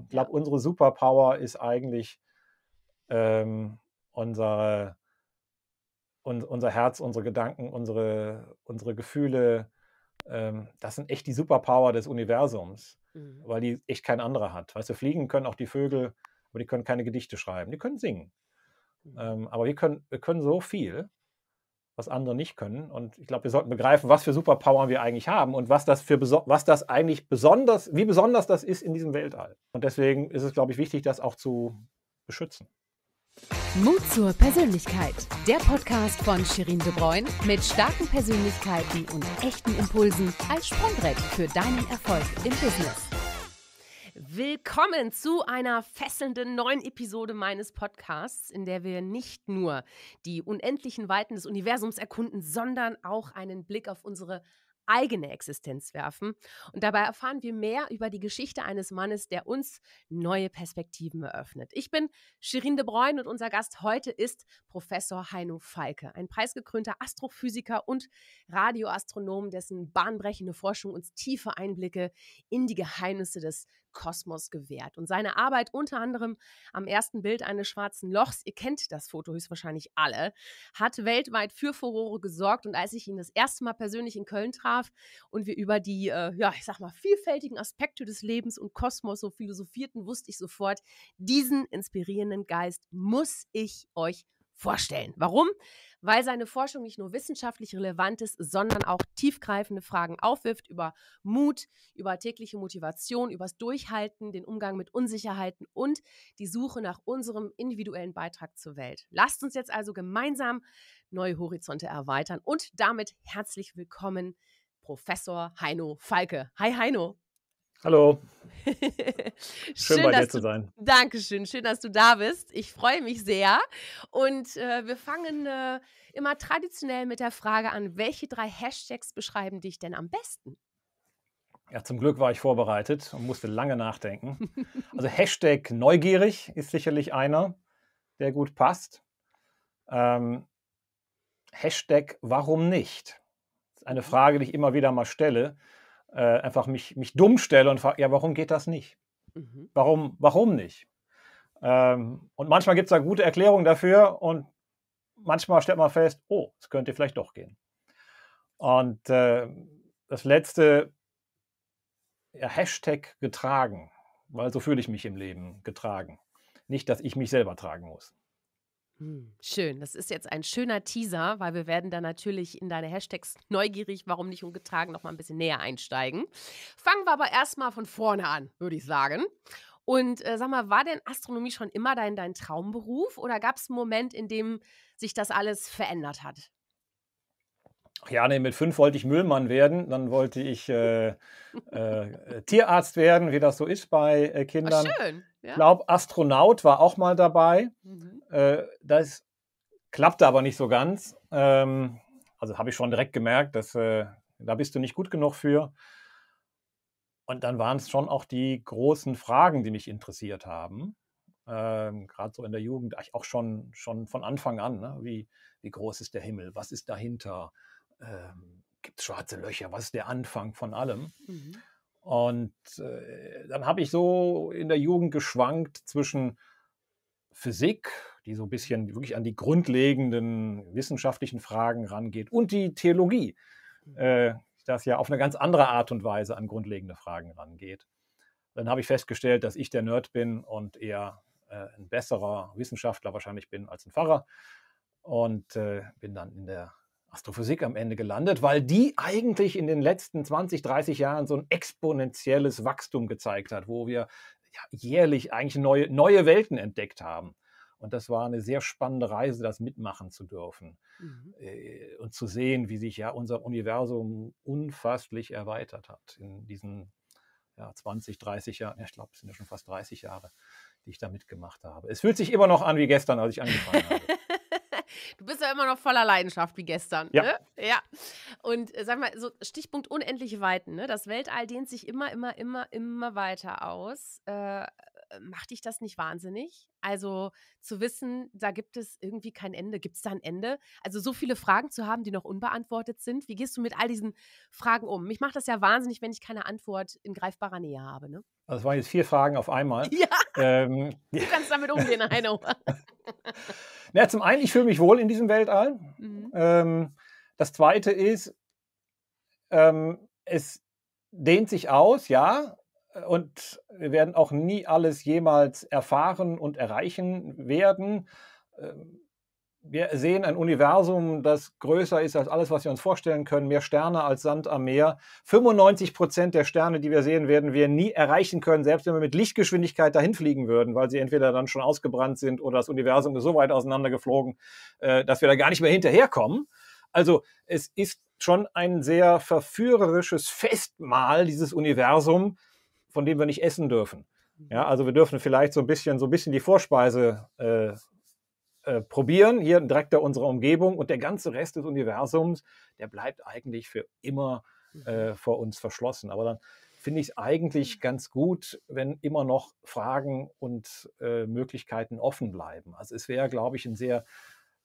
Ich glaube, unsere Superpower ist eigentlich ähm, unsere, un, unser Herz, unsere Gedanken, unsere, unsere Gefühle. Ähm, das sind echt die Superpower des Universums, mhm. weil die echt kein anderer hat. Weißt du, fliegen können auch die Vögel, aber die können keine Gedichte schreiben, die können singen. Mhm. Ähm, aber wir können, wir können so viel was andere nicht können. Und ich glaube, wir sollten begreifen, was für Superpower wir eigentlich haben und was das, für was das eigentlich besonders, wie besonders das ist in diesem Weltall. Und deswegen ist es, glaube ich, wichtig, das auch zu beschützen. Mut zur Persönlichkeit. Der Podcast von Shirin De Bruyne mit starken Persönlichkeiten und echten Impulsen als Sprungbrett für deinen Erfolg im Business. Willkommen zu einer fesselnden neuen Episode meines Podcasts, in der wir nicht nur die unendlichen Weiten des Universums erkunden, sondern auch einen Blick auf unsere eigene Existenz werfen. Und dabei erfahren wir mehr über die Geschichte eines Mannes, der uns neue Perspektiven eröffnet. Ich bin Shirin de Bruyne und unser Gast heute ist Professor Heino Falke, ein preisgekrönter Astrophysiker und Radioastronom, dessen bahnbrechende Forschung uns tiefe Einblicke in die Geheimnisse des Kosmos gewährt. Und seine Arbeit unter anderem am ersten Bild eines schwarzen Lochs, ihr kennt das Foto höchstwahrscheinlich alle, hat weltweit für Furore gesorgt. Und als ich ihn das erste Mal persönlich in Köln traf und wir über die, äh, ja, ich sag mal, vielfältigen Aspekte des Lebens und Kosmos so philosophierten, wusste ich sofort, diesen inspirierenden Geist muss ich euch vorstellen. Warum? Weil seine Forschung nicht nur wissenschaftlich relevant ist, sondern auch tiefgreifende Fragen aufwirft über Mut, über tägliche Motivation, übers Durchhalten, den Umgang mit Unsicherheiten und die Suche nach unserem individuellen Beitrag zur Welt. Lasst uns jetzt also gemeinsam neue Horizonte erweitern und damit herzlich willkommen Professor Heino Falke. Hi Heino. Hallo. schön, schön, bei dir zu sein. Dankeschön, schön, dass du da bist. Ich freue mich sehr. Und äh, wir fangen äh, immer traditionell mit der Frage an, welche drei Hashtags beschreiben dich denn am besten? Ja, zum Glück war ich vorbereitet und musste lange nachdenken. Also Hashtag neugierig ist sicherlich einer, der gut passt. Ähm, Hashtag warum nicht? Das ist eine Frage, die ich immer wieder mal stelle äh, einfach mich, mich dumm stelle und frage, ja, warum geht das nicht? Mhm. Warum, warum nicht? Ähm, und manchmal gibt es da gute Erklärungen dafür und manchmal stellt man fest, oh, es könnte vielleicht doch gehen. Und äh, das letzte, ja, Hashtag getragen, weil so fühle ich mich im Leben getragen. Nicht, dass ich mich selber tragen muss. Mhm. Schön, das ist jetzt ein schöner Teaser, weil wir werden da natürlich in deine Hashtags neugierig, warum nicht ungetragen, noch mal ein bisschen näher einsteigen. Fangen wir aber erstmal von vorne an, würde ich sagen. Und äh, sag mal, war denn Astronomie schon immer dein, dein Traumberuf oder gab es einen Moment, in dem sich das alles verändert hat? Ja, nee, mit fünf wollte ich Müllmann werden, dann wollte ich äh, äh, Tierarzt werden, wie das so ist bei äh, Kindern. Ach, schön. Ja. Ich glaube, Astronaut war auch mal dabei. Mhm. Äh, das klappte aber nicht so ganz. Ähm, also habe ich schon direkt gemerkt, dass äh, da bist du nicht gut genug für. Und dann waren es schon auch die großen Fragen, die mich interessiert haben. Ähm, Gerade so in der Jugend, auch schon, schon von Anfang an. Ne? Wie, wie groß ist der Himmel? Was ist dahinter? Ähm, Gibt es schwarze Löcher? Was ist der Anfang von allem? Mhm. Und äh, dann habe ich so in der Jugend geschwankt zwischen Physik, die so ein bisschen wirklich an die grundlegenden wissenschaftlichen Fragen rangeht und die Theologie, hm. äh, das ja auf eine ganz andere Art und Weise an grundlegende Fragen rangeht. Dann habe ich festgestellt, dass ich der Nerd bin und eher äh, ein besserer Wissenschaftler wahrscheinlich bin als ein Pfarrer und äh, bin dann in der Astrophysik am Ende gelandet, weil die eigentlich in den letzten 20, 30 Jahren so ein exponentielles Wachstum gezeigt hat, wo wir ja, jährlich eigentlich neue, neue Welten entdeckt haben. Und das war eine sehr spannende Reise, das mitmachen zu dürfen mhm. Äh, und zu sehen, wie sich ja unser Universum unfasslich erweitert hat in diesen ja, 20, 30 Jahren. Ja, ich glaube, es sind ja schon fast 30 Jahre, die ich da mitgemacht habe. Es fühlt sich immer noch an wie gestern, als ich angefangen habe. Du bist ja immer noch voller Leidenschaft wie gestern. Ja. Ne? Ja. Und äh, sag mal, so Stichpunkt unendliche Weiten. Ne? Das Weltall dehnt sich immer, immer, immer, immer weiter aus. Äh, äh, macht dich das nicht wahnsinnig? Also zu wissen, da gibt es irgendwie kein Ende. Gibt es da ein Ende? Also so viele Fragen zu haben, die noch unbeantwortet sind. Wie gehst du mit all diesen Fragen um? Mich macht das ja wahnsinnig, wenn ich keine Antwort in greifbarer Nähe habe. Ne? das also, waren jetzt vier Fragen auf einmal. Ja. Ähm, du kannst damit umgehen, Heino. Na, zum einen, ich fühle mich wohl in diesem Weltall. Mhm. Ähm, das zweite ist, ähm, es dehnt sich aus, ja, und wir werden auch nie alles jemals erfahren und erreichen werden. Ähm, wir sehen ein Universum, das größer ist als alles, was wir uns vorstellen können. Mehr Sterne als Sand am Meer. 95 Prozent der Sterne, die wir sehen, werden wir nie erreichen können, selbst wenn wir mit Lichtgeschwindigkeit dahin fliegen würden, weil sie entweder dann schon ausgebrannt sind oder das Universum ist so weit auseinandergeflogen, äh, dass wir da gar nicht mehr hinterherkommen. Also es ist schon ein sehr verführerisches Festmahl, dieses Universum, von dem wir nicht essen dürfen. Ja, mhm. also wir dürfen vielleicht so ein bisschen, so ein bisschen die Vorspeise äh, äh, probieren, hier direkt in unserer Umgebung und der ganze Rest des Universums, der bleibt eigentlich für immer mhm. äh, vor uns verschlossen. Aber dann finde ich es eigentlich ganz gut, wenn immer noch Fragen und äh, Möglichkeiten offen bleiben. Also es wäre, glaube ich, ein sehr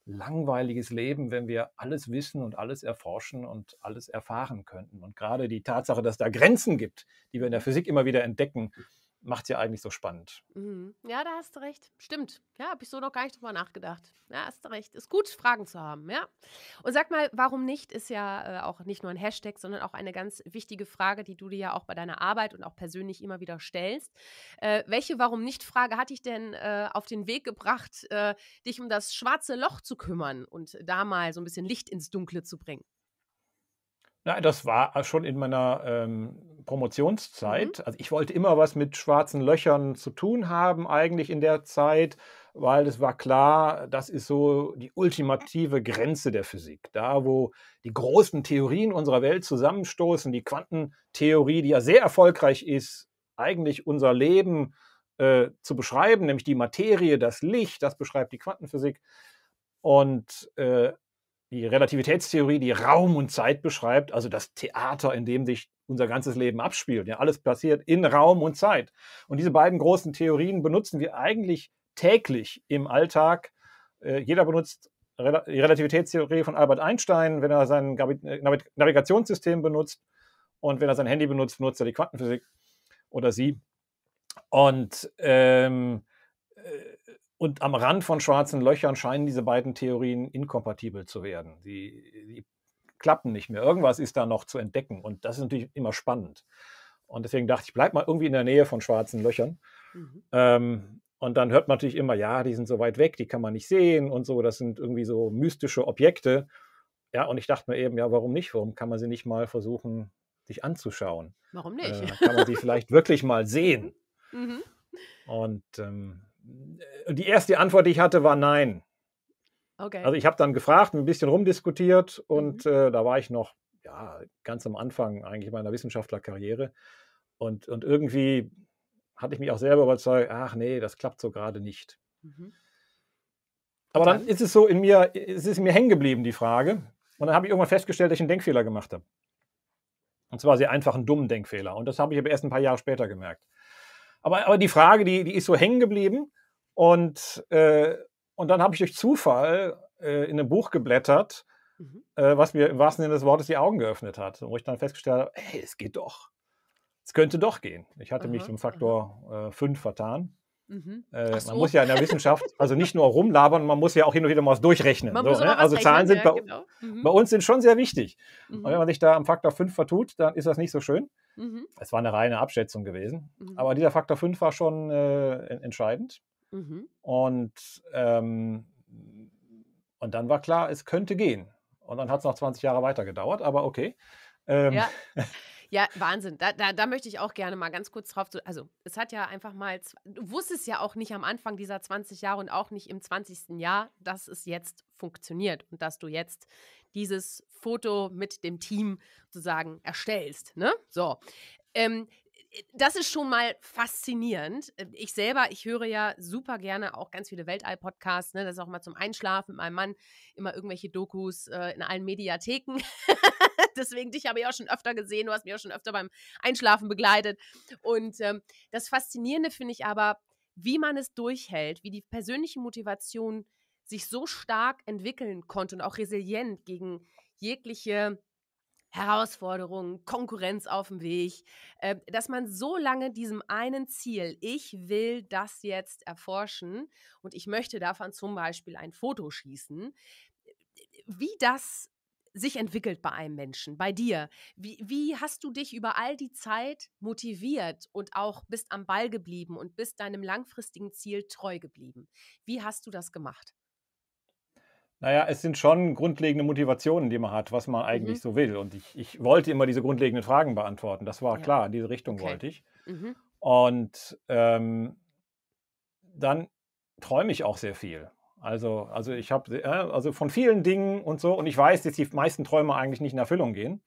langweiliges Leben, wenn wir alles wissen und alles erforschen und alles erfahren könnten. Und gerade die Tatsache, dass da Grenzen gibt, die wir in der Physik immer wieder entdecken, macht ja eigentlich so spannend. Mhm. Ja, da hast du recht. Stimmt. Ja, habe ich so noch gar nicht drüber nachgedacht. Ja, hast du recht. Ist gut, Fragen zu haben, ja. Und sag mal, warum nicht ist ja äh, auch nicht nur ein Hashtag, sondern auch eine ganz wichtige Frage, die du dir ja auch bei deiner Arbeit und auch persönlich immer wieder stellst. Äh, welche Warum nicht Frage hat dich denn äh, auf den Weg gebracht, äh, dich um das schwarze Loch zu kümmern und da mal so ein bisschen Licht ins Dunkle zu bringen? Na, das war äh, schon in meiner ähm, Promotionszeit. Mhm. Also ich wollte immer was mit schwarzen Löchern zu tun haben, eigentlich in der Zeit, weil es war klar, das ist so die ultimative Grenze der Physik. Da, wo die großen Theorien unserer Welt zusammenstoßen, die Quantentheorie, die ja sehr erfolgreich ist, eigentlich unser Leben äh, zu beschreiben, nämlich die Materie, das Licht, das beschreibt die Quantenphysik. Und äh, die Relativitätstheorie, die Raum und Zeit beschreibt, also das Theater, in dem sich unser ganzes Leben abspielt. Ja, alles passiert in Raum und Zeit. Und diese beiden großen Theorien benutzen wir eigentlich täglich im Alltag. Äh, jeder benutzt Rel die Relativitätstheorie von Albert Einstein, wenn er sein Gavi äh, Nav Navigationssystem benutzt. Und wenn er sein Handy benutzt, benutzt er die Quantenphysik oder sie. Und ähm, äh, und am Rand von schwarzen Löchern scheinen diese beiden Theorien inkompatibel zu werden. Die, die klappen nicht mehr. Irgendwas ist da noch zu entdecken. Und das ist natürlich immer spannend. Und deswegen dachte ich, bleib mal irgendwie in der Nähe von schwarzen Löchern. Mhm. Ähm, und dann hört man natürlich immer, ja, die sind so weit weg, die kann man nicht sehen und so. Das sind irgendwie so mystische Objekte. Ja, und ich dachte mir eben, ja, warum nicht? Warum kann man sie nicht mal versuchen, sich anzuschauen? Warum nicht? Äh, kann man sie vielleicht wirklich mal sehen? Mhm. Und ähm, äh, die erste Antwort, die ich hatte, war nein. Okay. Also ich habe dann gefragt, ein bisschen rumdiskutiert und mhm. äh, da war ich noch ja, ganz am Anfang eigentlich meiner Wissenschaftlerkarriere. Und, und irgendwie hatte ich mich auch selber überzeugt, ach nee, das klappt so gerade nicht. Mhm. Aber dann, dann ist es so in mir, es ist in mir hängen geblieben, die Frage. Und dann habe ich irgendwann festgestellt, dass ich einen Denkfehler gemacht habe. Und zwar sehr einfach einen dummen Denkfehler. Und das habe ich aber erst ein paar Jahre später gemerkt. Aber, aber die Frage, die, die ist so hängen geblieben. Und, äh, und dann habe ich durch Zufall äh, in einem Buch geblättert, mhm. äh, was mir im wahrsten Sinne des Wortes die Augen geöffnet hat. Wo ich dann festgestellt habe, hey, es geht doch. Es könnte doch gehen. Ich hatte Aha. mich zum Faktor 5 äh, vertan. Mhm. Äh, so. Man muss ja in der Wissenschaft also nicht nur rumlabern, man muss ja auch hin und wieder mal was durchrechnen. So, ne? was also rechnen, Zahlen sind ja, bei, genau. mhm. bei, uns sind schon sehr wichtig. Mhm. Und wenn man sich da am Faktor 5 vertut, dann ist das nicht so schön. Mhm. Es war eine reine Abschätzung gewesen. Mhm. Aber dieser Faktor 5 war schon äh, entscheidend. Mhm. Und, ähm, und dann war klar, es könnte gehen. Und dann hat es noch 20 Jahre weiter gedauert, aber okay. Ähm, ja. Ja, Wahnsinn. Da, da, da möchte ich auch gerne mal ganz kurz drauf zu. Also, es hat ja einfach mal. Du wusstest ja auch nicht am Anfang dieser 20 Jahre und auch nicht im 20. Jahr, dass es jetzt funktioniert und dass du jetzt dieses Foto mit dem Team sozusagen erstellst. Ne? So. Ähm, äh, das ist schon mal faszinierend. Ähm, ich selber, ich höre ja super gerne auch ganz viele Weltall-Podcasts. Ne? Das ist auch mal zum Einschlafen mit meinem Mann. Immer irgendwelche Dokus äh, in allen Mediatheken. Deswegen dich habe ich auch schon öfter gesehen. Du hast mich auch schon öfter beim Einschlafen begleitet. Und ähm, das Faszinierende finde ich aber, wie man es durchhält, wie die persönliche Motivation sich so stark entwickeln konnte und auch resilient gegen jegliche Herausforderungen, Konkurrenz auf dem Weg, äh, dass man so lange diesem einen Ziel, ich will das jetzt erforschen und ich möchte davon zum Beispiel ein Foto schießen, wie das sich entwickelt bei einem Menschen, bei dir. Wie, wie hast du dich über all die Zeit motiviert und auch bist am Ball geblieben und bist deinem langfristigen Ziel treu geblieben? Wie hast du das gemacht? Naja, es sind schon grundlegende Motivationen, die man hat, was man eigentlich mhm. so will. Und ich, ich, wollte immer diese grundlegenden Fragen beantworten. Das war ja. klar, in diese Richtung okay. wollte ich. Mhm. Und ähm, dann träume ich auch sehr viel. Also, also ich habe äh, also von vielen Dingen und so. Und ich weiß, dass die meisten Träume eigentlich nicht in Erfüllung gehen.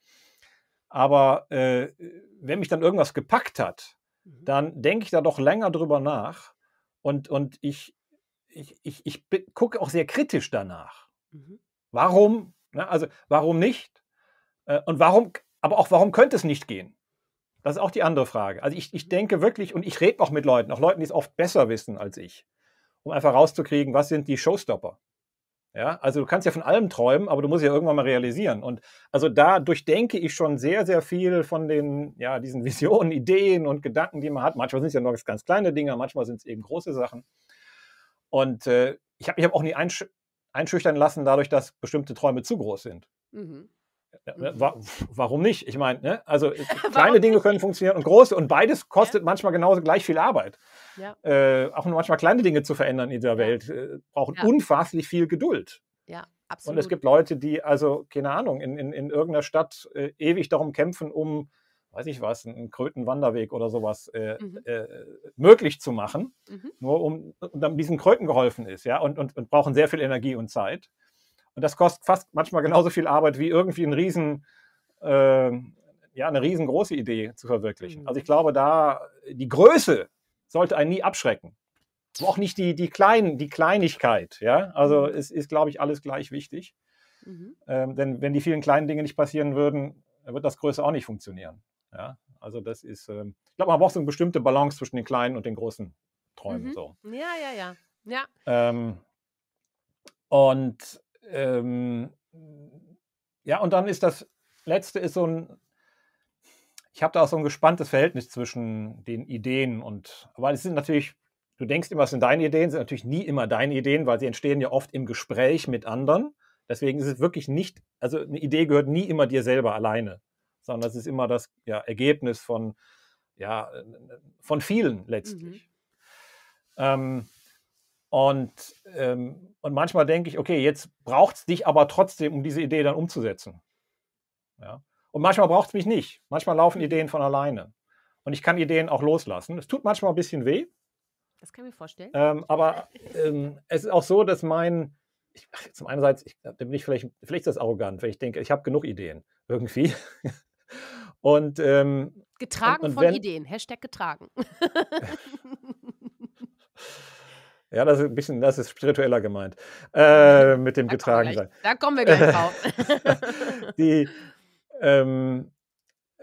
Aber äh, wenn mich dann irgendwas gepackt hat, mhm. dann denke ich da doch länger drüber nach. Und, und ich, ich, ich, ich gucke auch sehr kritisch danach. Mhm. Warum? Ne, also warum nicht? Äh, und warum, aber auch warum könnte es nicht gehen? Das ist auch die andere Frage. Also ich, ich mhm. denke wirklich, und ich rede auch mit Leuten, auch Leuten, die es oft besser wissen als ich, um einfach rauszukriegen, was sind die Showstopper? Ja, also du kannst ja von allem träumen, aber du musst ja irgendwann mal realisieren. Und also da durchdenke ich schon sehr, sehr viel von den, ja, diesen Visionen, Ideen und Gedanken, die man hat. Manchmal sind es ja nur ganz kleine Dinge, manchmal sind es eben große Sachen. Und äh, ich habe mich aber auch nie einsch einschüchtern lassen, dadurch, dass bestimmte Träume zu groß sind. Mhm. Ne, mhm. War, warum nicht? Ich meine, ne? also äh, kleine Dinge können funktionieren und große und beides kostet ja. manchmal genauso gleich viel Arbeit. Ja. Äh, auch nur manchmal kleine Dinge zu verändern in dieser Welt äh, brauchen unfasslich viel Geduld. Ja, absolut. Und es gibt Leute, die also, keine Ahnung, in, in, in irgendeiner Stadt äh, ewig darum kämpfen, um weiß ich was, einen Krötenwanderweg oder sowas äh, mhm. äh, möglich zu machen, mhm. nur um, um diesen Kröten geholfen ist, ja, und, und, und brauchen sehr viel Energie und Zeit. Und das kostet fast manchmal genauso viel Arbeit wie irgendwie ein riesen, äh, ja, eine riesengroße Idee zu verwirklichen. Also mhm. Also ich glaube, da die Größe sollte einen nie abschrecken. Aber auch nicht die, die, Klein, die Kleinigkeit, ja. Also mhm. es ist, glaube ich, alles gleich wichtig. Mhm. Ähm, denn wenn die vielen kleinen Dinge nicht passieren würden, wird das Größe auch nicht funktionieren. Ja, also das ist, ähm, ich glaube, man braucht so eine bestimmte Balance zwischen den kleinen und den großen Träumen. Mhm. So. Ja, ja, ja. ja. Ähm, und ähm, ja, und dann ist das letzte ist so ein, ich habe da auch so ein gespanntes Verhältnis zwischen den Ideen und, aber es sind natürlich, du denkst immer, es sind deine Ideen, sind natürlich nie immer deine Ideen, weil sie entstehen ja oft im Gespräch mit anderen. Deswegen ist es wirklich nicht, also eine Idee gehört nie immer dir selber alleine sondern das ist immer das ja, Ergebnis von, ja, von vielen letztlich. Mhm. Ähm, und, ähm, und manchmal denke ich, okay, jetzt braucht es dich aber trotzdem, um diese Idee dann umzusetzen. Ja? Und manchmal braucht es mich nicht. Manchmal laufen Ideen von alleine. Und ich kann Ideen auch loslassen. Es tut manchmal ein bisschen weh. Das kann ich mir vorstellen. Ähm, aber ähm, es ist auch so, dass mein, ich, zum einerseits, ich, bin ich vielleicht, vielleicht ist das arrogant, weil ich denke, ich habe genug Ideen irgendwie. Und ähm, getragen und, und von Ideen, Hashtag getragen. ja, das ist ein bisschen, das ist spiritueller gemeint. Äh, mit dem da getragen sein. Da kommen wir gleich drauf. Die, ähm, äh,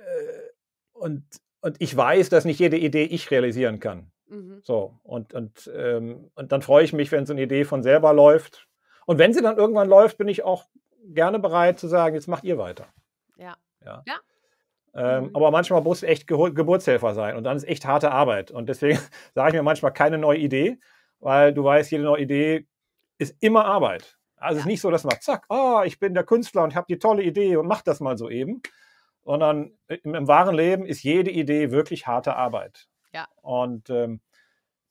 und, und ich weiß, dass nicht jede Idee ich realisieren kann. Mhm. So, und, und, ähm, und dann freue ich mich, wenn so eine Idee von selber läuft. Und wenn sie dann irgendwann läuft, bin ich auch gerne bereit zu sagen, jetzt macht ihr weiter. Ja. ja. ja. Ähm, mhm. Aber manchmal muss echt Ge Geburtshelfer sein und dann ist echt harte Arbeit. Und deswegen sage ich mir manchmal keine neue Idee, weil du weißt, jede neue Idee ist immer Arbeit. Also ja. es ist nicht so, dass man zack, oh, ich bin der Künstler und habe die tolle Idee und mach das mal so eben. Sondern im, im, wahren Leben ist jede Idee wirklich harte Arbeit. Ja. Und ähm,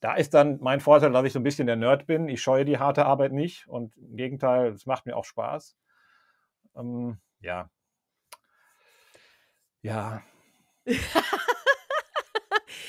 da ist dann mein Vorteil, dass ich so ein bisschen der Nerd bin. Ich scheue die harte Arbeit nicht und im Gegenteil, es macht mir auch Spaß. Ähm, ja, ja.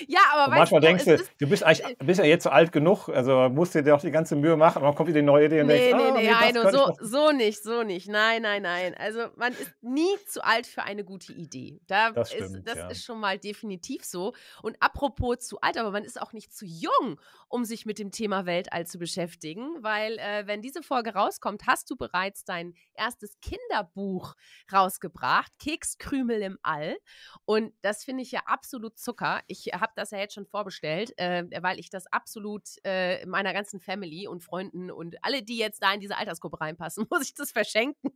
Ja, aber und manchmal du, denkst du, du bist, eigentlich, äh, bist ja jetzt so alt genug, also musst du dir doch die ganze Mühe machen, aber dann kommt wieder eine neue Idee und nee, denkst, nee, oh, nee, nee, nee so, so nicht, so nicht. Nein, nein, nein. Also man ist nie zu alt für eine gute Idee. Da das stimmt, ist, das ja. ist schon mal definitiv so. Und apropos zu alt, aber man ist auch nicht zu jung, um sich mit dem Thema Weltall zu beschäftigen, weil äh, wenn diese Folge rauskommt, hast du bereits dein erstes Kinderbuch rausgebracht, Kekskrümel im All. Und das finde ich ja absolut Zucker. Ich habe habe das ja jetzt schon vorbestellt, äh, weil ich das absolut äh, meiner ganzen Family und Freunden und alle, die jetzt da in diese Altersgruppe reinpassen, muss ich das verschenken.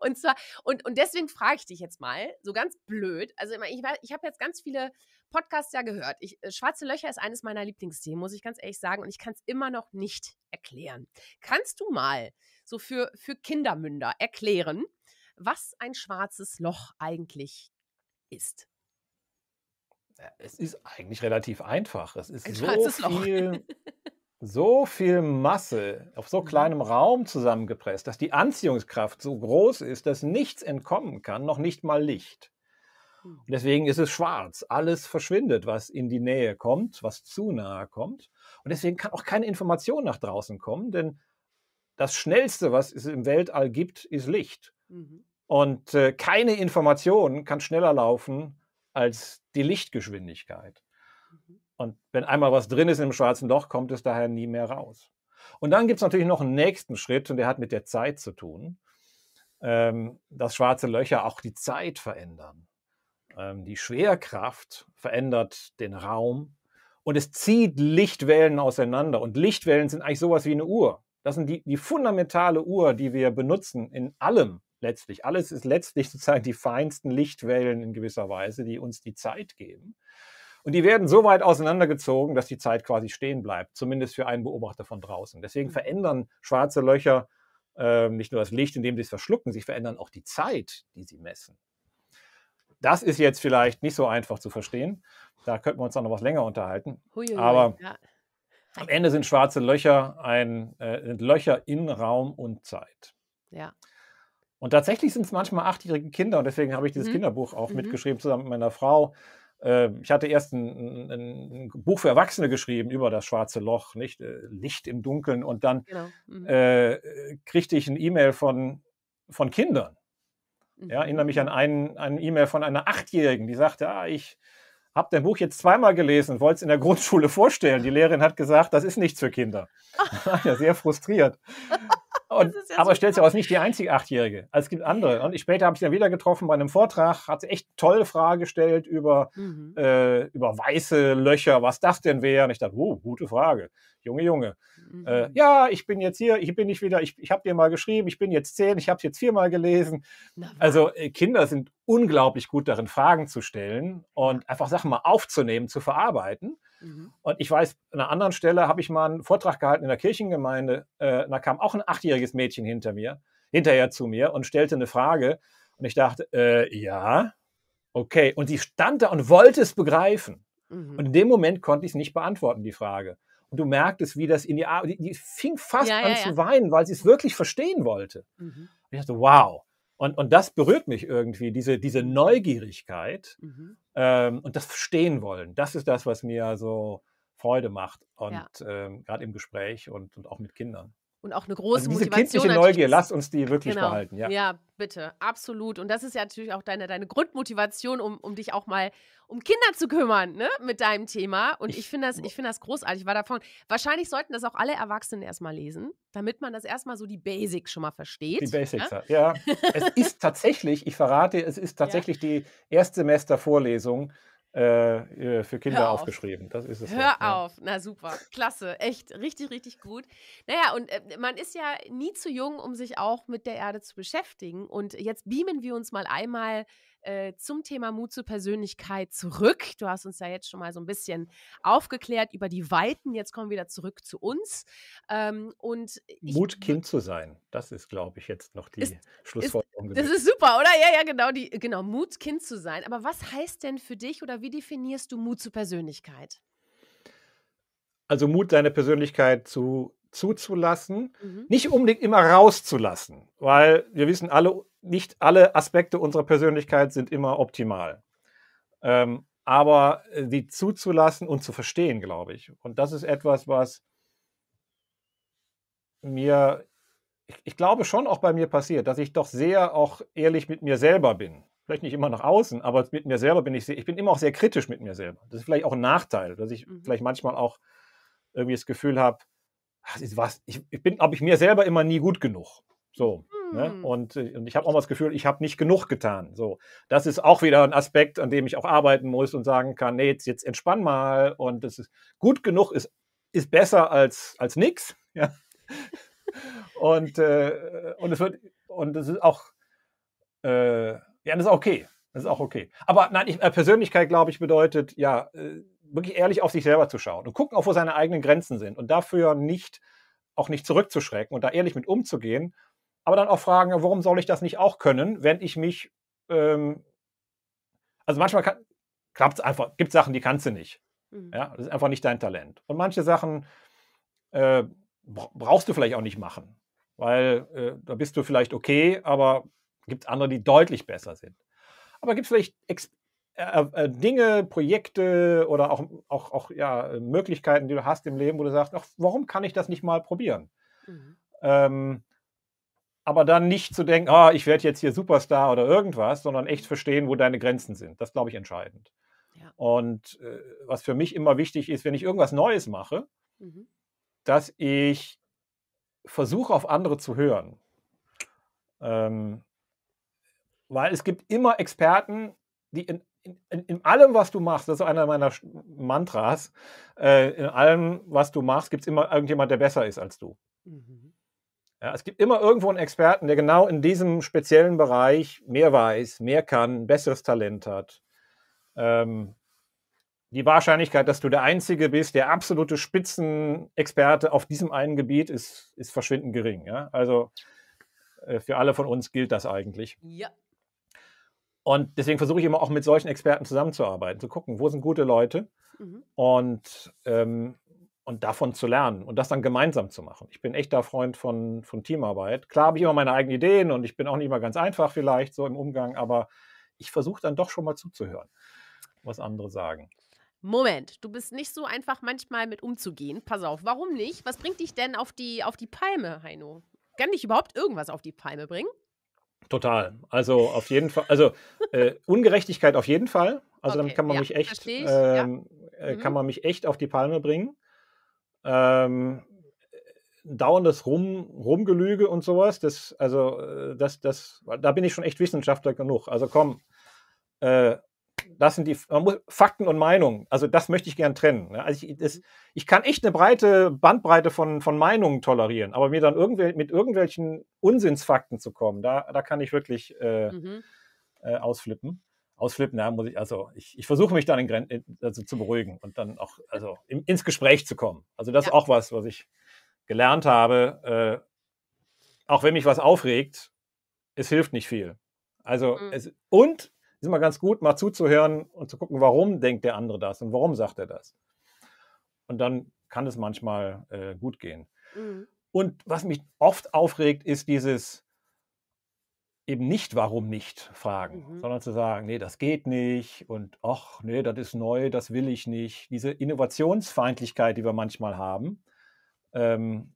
und zwar, und, und deswegen frage ich dich jetzt mal, so ganz blöd. Also ich, ich habe jetzt ganz viele Podcasts ja gehört. Ich, äh, Schwarze Löcher ist eines meiner Lieblingsthemen, muss ich ganz ehrlich sagen. Und ich kann es immer noch nicht erklären. Kannst du mal so für, für Kindermünder erklären, was ein schwarzes Loch eigentlich ist? es ist eigentlich relativ einfach. Es ist so viel, so viel Masse auf so mhm. kleinem Raum zusammengepresst, dass die Anziehungskraft so groß ist, dass nichts entkommen kann, noch nicht mal Licht. Hm. Und deswegen ist es schwarz. Alles verschwindet, was in die Nähe kommt, was zu nahe kommt. Und deswegen kann auch keine Information nach draußen kommen, denn das Schnellste, was es im Weltall gibt, ist Licht. Mhm. Und äh, keine Information kann schneller laufen als die Lichtgeschwindigkeit. Mhm. Und wenn einmal was drin ist im schwarzen Loch, kommt es daher nie mehr raus. Und dann gibt es natürlich noch einen nächsten Schritt und der hat mit der Zeit zu tun, ähm, dass schwarze Löcher auch die Zeit verändern. Ähm, die Schwerkraft verändert den Raum und es zieht Lichtwellen auseinander. Und Lichtwellen sind eigentlich sowas wie eine Uhr. Das sind die, die fundamentale Uhr, die wir benutzen in allem, letztlich. Alles ist letztlich sozusagen die feinsten Lichtwellen in gewisser Weise, die uns die Zeit geben. Und die werden so weit auseinandergezogen, dass die Zeit quasi stehen bleibt, zumindest für einen Beobachter von draußen. Deswegen mhm. verändern schwarze Löcher äh, nicht nur das Licht, indem sie es verschlucken, sie verändern auch die Zeit, die sie messen. Das ist jetzt vielleicht nicht so einfach zu verstehen. Da könnten wir uns auch noch was länger unterhalten. Huiuiui, Aber ja. am Ende sind schwarze Löcher ein, äh, sind Löcher in Raum und Zeit. Ja. Und tatsächlich sind es manchmal achtjährige Kinder und deswegen habe ich dieses mhm. Kinderbuch auch mhm. mitgeschrieben zusammen mit meiner Frau. Ähm, ich hatte erst ein, ein, ein, Buch für Erwachsene geschrieben über das schwarze Loch, nicht äh, Licht im Dunkeln. Und dann genau. mhm. äh, kriegte ich ein E-Mail von, von Kindern. Ja, mhm. erinnere mich an mhm. einen, einen E-Mail von einer Achtjährigen, die sagte, ah, ich habe dein Buch jetzt zweimal gelesen und wollte es in der Grundschule vorstellen. Die Lehrerin hat gesagt, das ist nichts für Kinder. ja, sehr frustriert. Und, ja aber stellt sich aus, nicht die einzige Achtjährige. Also es gibt andere. Und ich, später habe ich sie dann wieder getroffen bei einem Vortrag, hat sie echt tolle Frage gestellt über, mhm. äh, über weiße Löcher, was das denn wäre. Und ich dachte, oh, gute Frage. Junge, Junge. Mhm. Äh, ja, ich bin jetzt hier, ich bin nicht wieder, ich, ich habe dir mal geschrieben, ich bin jetzt zehn, ich habe es jetzt viermal gelesen. also äh, Kinder sind unglaublich gut darin, Fragen zu stellen und einfach Sachen mal aufzunehmen, zu verarbeiten. Mhm. Und ich weiß, an einer anderen Stelle habe ich mal einen Vortrag gehalten in der Kirchengemeinde. Äh, da kam auch ein achtjähriges Mädchen hinter mir, hinterher zu mir und stellte eine Frage. Und ich dachte, äh, ja, okay. Und sie stand da und wollte es begreifen. Mhm. Und in dem Moment konnte ich es nicht beantworten, die Frage. Und du merktest, wie das in die Augen, die, die, fing fast ja, an ja, zu weinen, weil sie es mhm. wirklich verstehen wollte. Mhm. Und ich dachte, wow. Und, und das berührt mich irgendwie, diese, diese Neugierigkeit mhm. ähm, und das Verstehen wollen. Das ist das, was mir so Freude macht und ähm, gerade im Gespräch und, und auch mit Kindern und auch eine also große also diese Motivation. Kindliche Neugier, lass uns die wirklich genau. behalten. Ja. ja, bitte, absolut. Und das ist ja natürlich auch deine, deine Grundmotivation, um, um dich auch mal um Kinder zu kümmern, ne, mit deinem Thema. Und ich, ich finde das, find das großartig. war davon. Wahrscheinlich sollten das auch alle Erwachsenen erstmal lesen, damit man das erstmal so die Basics schon mal versteht. Die Basics, ne? ja. es ist tatsächlich, ich verrate, es ist tatsächlich ja. die Erstsemestervorlesung. Äh, äh, für Kinder Hör aufgeschrieben. Das ist es. Hör ja. auf. Na super. Klasse. Echt. Richtig, richtig gut. Naja, und äh, man ist ja nie zu jung, um sich auch mit der Erde zu beschäftigen. Und jetzt beamen wir uns mal einmal äh, zum Thema Mut zur Persönlichkeit zurück. Du hast uns ja jetzt schon mal so ein bisschen aufgeklärt über die Weiten. Jetzt kommen wir wieder zurück zu uns. Ähm, und ich, Mut, Kind zu sein. Das ist, glaube ich, jetzt noch die ist, Schlussfolgerung. Ist, das ist super, oder? Ja, ja, genau. Die, genau, Mut, Kind zu sein. Aber was heißt denn für dich oder wie definierst du Mut zur Persönlichkeit? Also Mut, deine Persönlichkeit zu zuzulassen, mhm. nicht unbedingt immer rauszulassen, weil wir wissen alle, nicht alle Aspekte unserer Persönlichkeit sind immer optimal. Ähm, aber äh, sie zuzulassen und zu verstehen, glaube ich. Und das ist etwas, was mir, ich, ich, glaube schon auch bei mir passiert, dass ich doch sehr auch ehrlich mit mir selber bin. Vielleicht nicht immer nach außen, aber mit mir selber bin ich sehr, ich bin immer auch sehr kritisch mit mir selber. Das ist vielleicht auch ein Nachteil, dass ich mhm. vielleicht manchmal auch irgendwie das Gefühl habe, ich, was, ich, ich bin, glaube ich, mir selber immer nie gut genug. So. Ne? Hm. Ne? Und, äh, und, ich habe auch mal das Gefühl, ich habe nicht genug getan. So, das ist auch wieder ein Aspekt, an dem ich auch arbeiten muss und sagen kann, nee, jetzt, jetzt entspann mal und das ist gut genug ist, ist besser als, als nix. Ja. und, äh, und es wird, und das ist auch, äh, ja, das ist okay. Das ist auch okay. Aber nein, ich, äh, Persönlichkeit, glaube ich, bedeutet, ja, äh, wirklich ehrlich auf sich selber zu schauen und gucken auch, wo seine eigenen Grenzen sind und dafür nicht auch nicht zurückzuschrecken und da ehrlich mit umzugehen, aber dann auch fragen, warum soll ich das nicht auch können, wenn ich mich, ähm, also manchmal klappt es einfach, gibt Sachen, die kannst du nicht. Mhm. Ja, das ist einfach nicht dein Talent. Und manche Sachen äh, brauchst du vielleicht auch nicht machen, weil äh, da bist du vielleicht okay, aber gibt andere, die deutlich besser sind. Aber gibt es vielleicht ex äh, äh, Dinge, Projekte oder auch, auch, auch ja, Möglichkeiten, die du hast im Leben, wo du sagst, ach, warum kann ich das nicht mal probieren? Mhm. Ähm, aber dann nicht zu denken, oh, ich werde jetzt hier Superstar oder irgendwas, sondern echt verstehen, wo deine Grenzen sind. Das glaube ich entscheidend. Ja. Und äh, was für mich immer wichtig ist, wenn ich irgendwas Neues mache, mhm. dass ich versuche, auf andere zu hören. Ähm, weil es gibt immer Experten, die in in, in, in, allem, was du machst, das ist einer meiner Mantras, äh, in allem, was du machst, gibt es immer irgendjemand, der besser ist als du. Mhm. Ja, es gibt immer irgendwo einen Experten, der genau in diesem speziellen Bereich mehr weiß, mehr kann, besseres Talent hat. Ähm, die Wahrscheinlichkeit, dass du der Einzige bist, der absolute Spitzenexperte auf diesem einen Gebiet, ist, ist verschwindend gering. Ja? Also äh, für alle von uns gilt das eigentlich. Ja. Und deswegen versuche ich immer auch mit solchen Experten zusammenzuarbeiten, zu gucken, wo sind gute Leute mhm. und, ähm, und davon zu lernen und das dann gemeinsam zu machen. Ich bin echter Freund von, von Teamarbeit. Klar habe ich immer meine eigenen Ideen und ich bin auch nicht immer ganz einfach vielleicht so im Umgang, aber ich versuche dann doch schon mal zuzuhören, was andere sagen. Moment, du bist nicht so einfach manchmal mit umzugehen. Pass auf, warum nicht? Was bringt dich denn auf die, auf die Palme, Heino? Kann dich überhaupt irgendwas auf die Palme bringen? Total. Also auf jeden Fall, also äh, Ungerechtigkeit auf jeden Fall. Also okay, damit kann man ja, mich echt, ähm, ja. Äh, mhm. kann man mich echt auf die Palme bringen. Ähm, dauerndes Rum, Rumgelüge und sowas, das, also äh, das, das, da bin ich schon echt Wissenschaftler genug. Also komm, äh, das sind die muss, Fakten und Meinungen. Also das möchte ich gern trennen. Ne? Also ich, das, mhm. ich kann echt eine breite Bandbreite von, von Meinungen tolerieren, aber mir dann irgendwel, mit irgendwelchen Unsinnsfakten zu kommen, da, da kann ich wirklich äh, mhm. äh, ausflippen. Ausflippen, ja, muss ich, also ich, ich versuche mich dann in Gren also zu beruhigen und dann auch also im, ins Gespräch zu kommen. Also das ja. ist auch was, was ich gelernt habe. Äh, auch wenn mich was aufregt, es hilft nicht viel. Also mhm. es, und ist immer ganz gut, mal zuzuhören und zu gucken, warum denkt der andere das und warum sagt er das. Und dann kann es manchmal äh, gut gehen. Mhm. Und was mich oft aufregt, ist dieses eben nicht warum nicht fragen, mhm. sondern zu sagen, nee, das geht nicht und ach, nee, das ist neu, das will ich nicht. Diese Innovationsfeindlichkeit, die wir manchmal haben, ähm,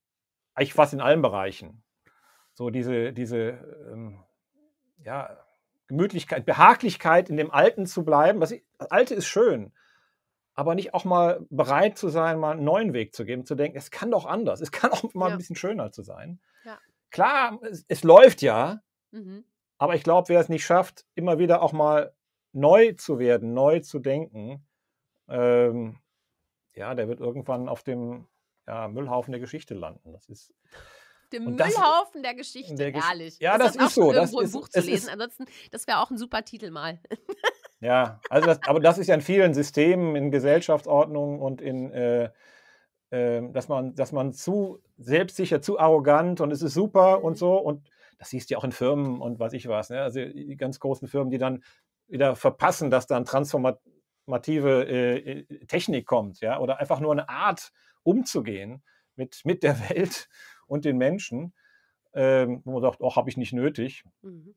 eigentlich fast in allen Bereichen. So diese, diese ähm, ja, Gemütlichkeit, Behaglichkeit in dem Alten zu bleiben. das Alte ist schön, aber nicht auch mal bereit zu sein, mal einen neuen Weg zu geben, zu denken, es kann doch anders, es kann auch mal ja. ein bisschen schöner zu sein. Ja. Klar, es, es, läuft ja, mhm. aber ich glaube, wer es nicht schafft, immer wieder auch mal neu zu werden, neu zu denken, ähm, ja, der wird irgendwann auf dem ja, Müllhaufen der Geschichte landen. Das ist dem das, Müllhaufen der Geschichte, der Gesch ehrlich. Ja, das, das ist so. Das ist, Buch zu lesen. Ist, Ansonsten, das wäre auch ein super Titel mal. Ja, also das, aber das ist ja in vielen Systemen, in Gesellschaftsordnungen und in, äh, äh, dass man, dass man zu selbstsicher, zu arrogant und es ist super und mhm. so und das siehst du ja auch in Firmen und was ich was, ne? also die ganz großen Firmen, die dann wieder verpassen, dass dann transformative äh, äh, Technik kommt, ja, oder einfach nur eine Art umzugehen mit, mit der Welt und den Menschen, ähm, wo man sagt, oh, habe ich nicht nötig. Mhm.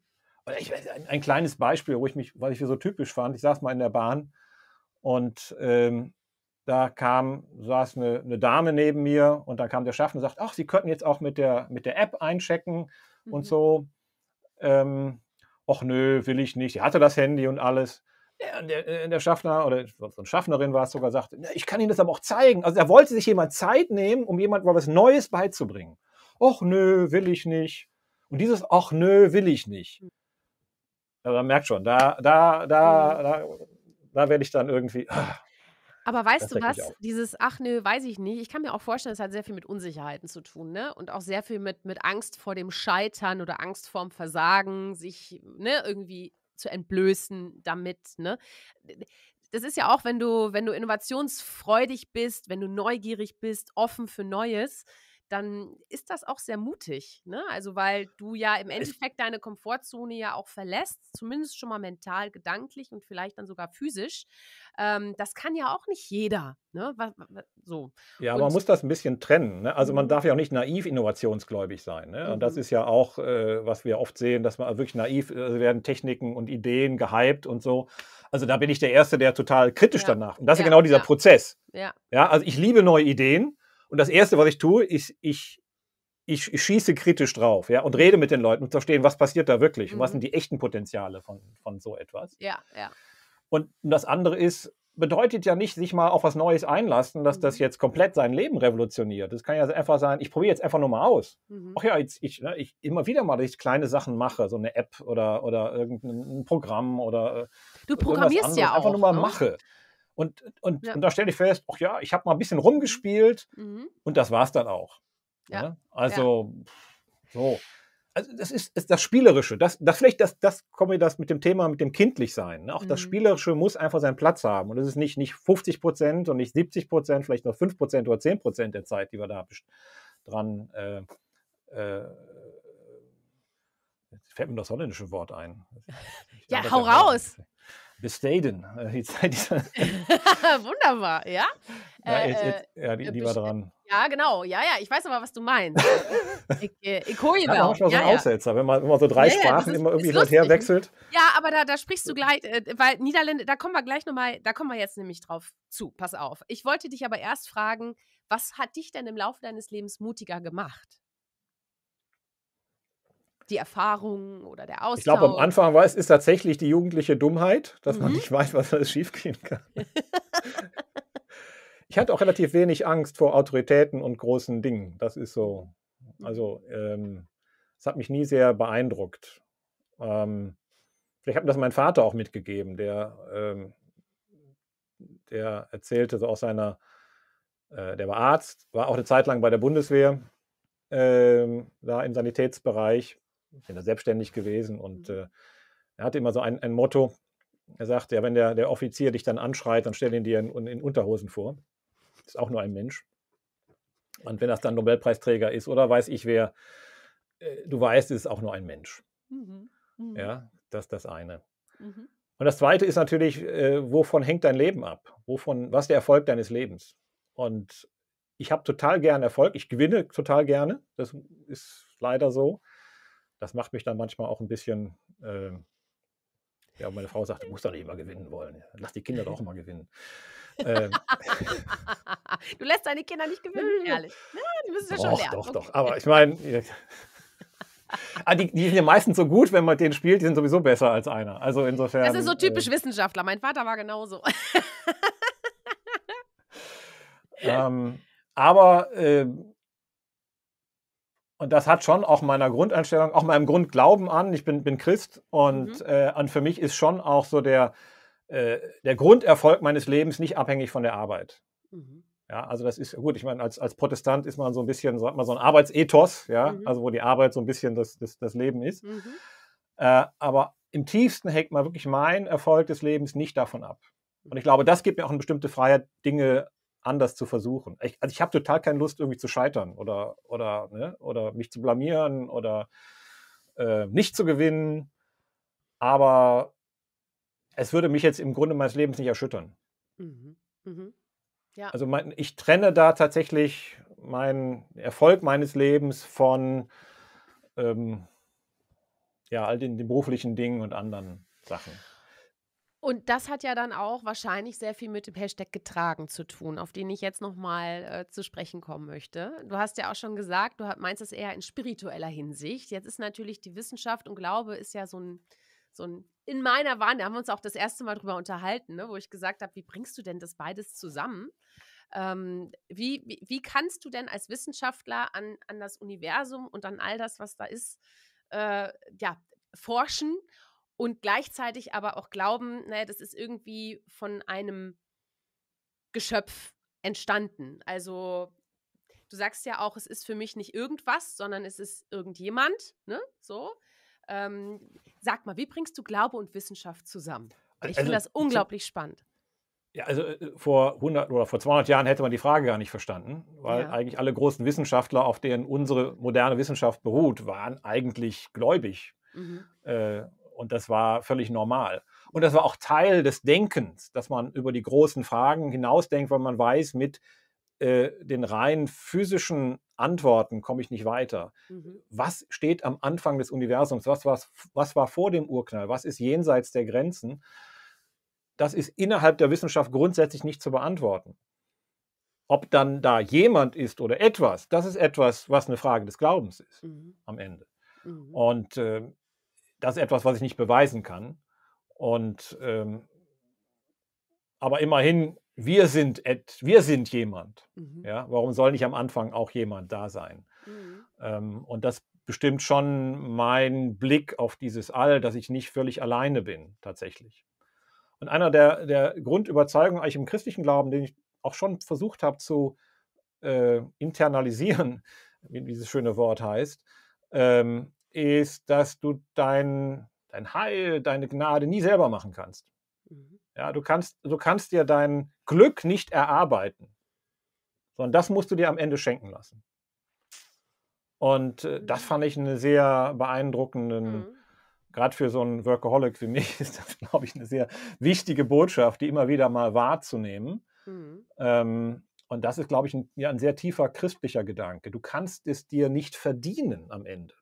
Ich, ein, ein, kleines Beispiel, wo ich mich, was ich so typisch fand, ich saß mal in der Bahn und ähm, da kam, saß eine, eine, Dame neben mir und dann kam der Schaffner und sagt, ach, Sie könnten jetzt auch mit der, mit der App einchecken mhm. und so. Ähm, Och nö, will ich nicht. Die hatte das Handy und alles. Ja, und der, äh, der, Schaffner oder so eine Schaffnerin war es sogar, sagte, ich kann Ihnen das aber auch zeigen. Also er wollte sich jemand Zeit nehmen, um jemand mal was Neues beizubringen. Och nö, will ich nicht. Und dieses Och nö, will ich nicht. Also man merkt schon, da, da, da, da, da werde ich dann irgendwie. Ah, aber weißt du was? Dieses Ach nö, weiß ich nicht. Ich kann mir auch vorstellen, es hat sehr viel mit Unsicherheiten zu tun, ne? Und auch sehr viel mit, mit Angst vor dem Scheitern oder Angst vorm Versagen, sich ne, irgendwie zu entblößen damit. Ne? Das ist ja auch, wenn du, wenn du innovationsfreudig bist, wenn du neugierig bist, offen für Neues, dann ist das auch sehr mutig. Ne? Also, weil du ja im Endeffekt deine Komfortzone ja auch verlässt, zumindest schon mal mental, gedanklich und vielleicht dann sogar physisch. Ähm, das kann ja auch nicht jeder. Ne? So. Ja, und man muss das ein bisschen trennen. Ne? Also, man mhm. darf ja auch nicht naiv innovationsgläubig sein. Ne? Und das mhm. ist ja auch, äh, was wir oft sehen, dass man wirklich naiv also werden Techniken und Ideen gehypt und so. Also, da bin ich der Erste, der total kritisch ja. danach. Und das ja, ist genau dieser ja. Prozess. Ja. ja, also ich liebe neue Ideen. Und das Erste, was ich tue, ist, ich, ich, ich schieße kritisch drauf ja, und rede mit den Leuten, um zu verstehen, was passiert da wirklich, mhm. was sind mhm. die echten Potenziale von, von so etwas. Ja, ja. Und das andere ist, bedeutet ja nicht, sich mal auf was Neues einlassen, dass mhm. das jetzt komplett sein Leben revolutioniert. Das kann ja einfach sein, ich probiere jetzt einfach nur mal aus. Mhm. Ach ja, jetzt, ich, ne, ich immer wieder mal, dass ich kleine Sachen mache, so eine App oder, oder irgendein Programm oder. Äh, du programmierst ja auch. Einfach nur mal ne? mache. Und, und, ja. und da stelle ich fest, ach ja, ich habe mal ein bisschen mhm. rumgespielt mhm. und das war es dann auch. Ja. Ne? Ja? Also, so. Also das ist, ist, das Spielerische. Das, das vielleicht, das, das kommen das mit dem Thema, mit dem Kindlichsein. Ne? Auch mhm. das Spielerische muss einfach seinen Platz haben. Und es ist nicht, nicht 50 Prozent und nicht 70 Prozent, vielleicht nur 5 Prozent oder 10 Prozent der Zeit, die wir da dran. Äh, äh, fällt mir das holländische Wort ein. ja, hau raus! Wort. Bestaden. Äh, Wunderbar, ja. Ja, äh, jetzt, jetzt, äh, ja die, die war dran. Ja, genau. Ja, ja, ich weiß aber, was du meinst. ich, äh, ich hole ja, auch. schon so einen ja. Aussetzer, wenn man, wenn man so drei ja, Sprachen ist, immer irgendwie hin und her wechselt. Ja, aber da, da sprichst du gleich, äh, weil Niederländisch, da kommen wir gleich nochmal, da kommen wir jetzt nämlich drauf zu. Pass auf. Ich wollte dich aber erst fragen, was hat dich denn im Laufe deines Lebens mutiger gemacht? die Erfahrung oder der Austausch. Ich glaube, am Anfang war es ist tatsächlich die jugendliche Dummheit, dass mhm. man nicht weiß, was alles schiefgehen kann. ich hatte auch relativ wenig Angst vor Autoritäten und großen Dingen. Das ist so. Also, ähm, es ähm, hat mich nie sehr beeindruckt. Ähm, vielleicht hat mir das mein Vater auch mitgegeben, der, ähm, der erzählte so aus seiner, äh, der war Arzt, war auch eine Zeit lang bei der Bundeswehr, ähm, da im Sanitätsbereich bin da selbstständig gewesen und mhm. äh, er hatte immer so ein, ein Motto. Er sagt, ja, wenn der, der Offizier dich dann anschreit, dann stell ihn dir in, in Unterhosen vor. Ist auch nur ein Mensch. Und wenn das dann Nobelpreisträger ist oder weiß ich wer, äh, du weißt, es ist auch nur ein Mensch. Mhm. Mhm. Ja, das ist das eine. Mhm. Und das zweite ist natürlich, äh, wovon hängt dein Leben ab? Wovon, was ist der Erfolg deines Lebens? Und ich habe total gern Erfolg, ich gewinne total gerne, das ist leider so das macht mich dann manchmal auch ein bisschen, äh, ja, meine Frau sagt, du musst doch nicht immer gewinnen wollen. Lass die Kinder doch mal gewinnen. ähm, du lässt deine Kinder nicht gewinnen, ehrlich. Die müssen ja schon lernen. Doch, doch, aber ich meine. ah, die, die, sind ja meistens so gut, wenn man den spielt, die sind sowieso besser als einer. Also insofern. Das ist so typisch äh, Wissenschaftler. Mein Vater war genauso. ähm, aber äh, und das hat schon auch meiner Grundeinstellung, auch meinem Grundglauben an. Ich bin, bin Christ und, mhm. äh, und für mich ist schon auch so der, äh, der Grunderfolg meines Lebens nicht abhängig von der Arbeit. Mhm. Ja, also das ist gut. Ich meine, als, als Protestant ist man so ein bisschen, so man so ein Arbeitsethos, ja, mhm. also wo die Arbeit so ein bisschen das, das, das Leben ist. Mhm. Äh, aber im tiefsten hängt man wirklich mein Erfolg des Lebens nicht davon ab. Und ich mhm. glaube, das gibt mir auch eine bestimmte Freiheit, Dinge anders zu versuchen. Ich, also ich habe total keine Lust, irgendwie zu scheitern oder, oder, ne, oder mich zu blamieren oder äh, nicht zu gewinnen. Aber es würde mich jetzt im Grunde meines Lebens nicht erschüttern. Mhm. Mhm. Ja. Also mein, ich trenne da tatsächlich meinen Erfolg meines Lebens von ähm, ja, all den, den beruflichen Dingen und anderen Sachen. Und das hat ja dann auch wahrscheinlich sehr viel mit dem Hashtag getragen zu tun, auf den ich jetzt nochmal äh, zu sprechen kommen möchte. Du hast ja auch schon gesagt, du meinst es eher in spiritueller Hinsicht. Jetzt ist natürlich die Wissenschaft und Glaube ist ja so ein, so ein in meiner Wahrnehmung, da haben wir uns auch das erste Mal drüber unterhalten, ne, wo ich gesagt habe, wie bringst du denn das beides zusammen? Ähm, wie, wie, wie, kannst du denn als Wissenschaftler an, an das Universum und an all das, was da ist, äh, ja, forschen und gleichzeitig aber auch glauben, naja, das ist irgendwie von einem Geschöpf entstanden. Also du sagst ja auch, es ist für mich nicht irgendwas, sondern es ist irgendjemand, ne? So. Ähm, sag mal, wie bringst du Glaube und Wissenschaft zusammen? Ich also, finde das unglaublich so, spannend. Ja, also äh, vor 100 oder vor 200 Jahren hätte man die Frage gar nicht verstanden, weil ja. eigentlich alle großen Wissenschaftler, auf denen unsere moderne Wissenschaft beruht, waren eigentlich gläubig. Mhm. Äh, und das war völlig normal. Und das war auch Teil des Denkens, dass man über die großen Fragen hinausdenkt, weil man weiß, mit äh, den rein physischen Antworten komme ich nicht weiter. Mhm. Was steht am Anfang des Universums? Was, was, was war vor dem Urknall? Was ist jenseits der Grenzen? Das ist innerhalb der Wissenschaft grundsätzlich nicht zu beantworten. Ob dann da jemand ist oder etwas, das ist etwas, was eine Frage des Glaubens ist mhm. am Ende. Mhm. Und äh, das ist etwas, was ich nicht beweisen kann. Und ähm, aber immerhin, wir sind et, wir sind jemand. Mhm. Ja, warum soll nicht am Anfang auch jemand da sein? Mhm. Ähm, und das bestimmt schon mein Blick auf dieses All, dass ich nicht völlig alleine bin, tatsächlich. Und einer der, der Grundüberzeugungen eigentlich im christlichen Glauben, den ich auch schon versucht habe zu äh, internalisieren, wie dieses schöne Wort heißt, ähm, ist, dass du dein, dein Heil, deine Gnade nie selber machen kannst. Mhm. Ja, du kannst, du kannst dir dein Glück nicht erarbeiten, sondern das musst du dir am Ende schenken lassen. Und äh, das mhm. fand ich einen sehr beeindruckenden, mhm. gerade für so einen Workaholic wie mich, ist das, glaube ich, eine sehr wichtige Botschaft, die immer wieder mal wahrzunehmen. Mhm. Ähm, und das ist, glaube ich, ein, ja, ein sehr tiefer christlicher Gedanke. Du kannst es dir nicht verdienen am Ende.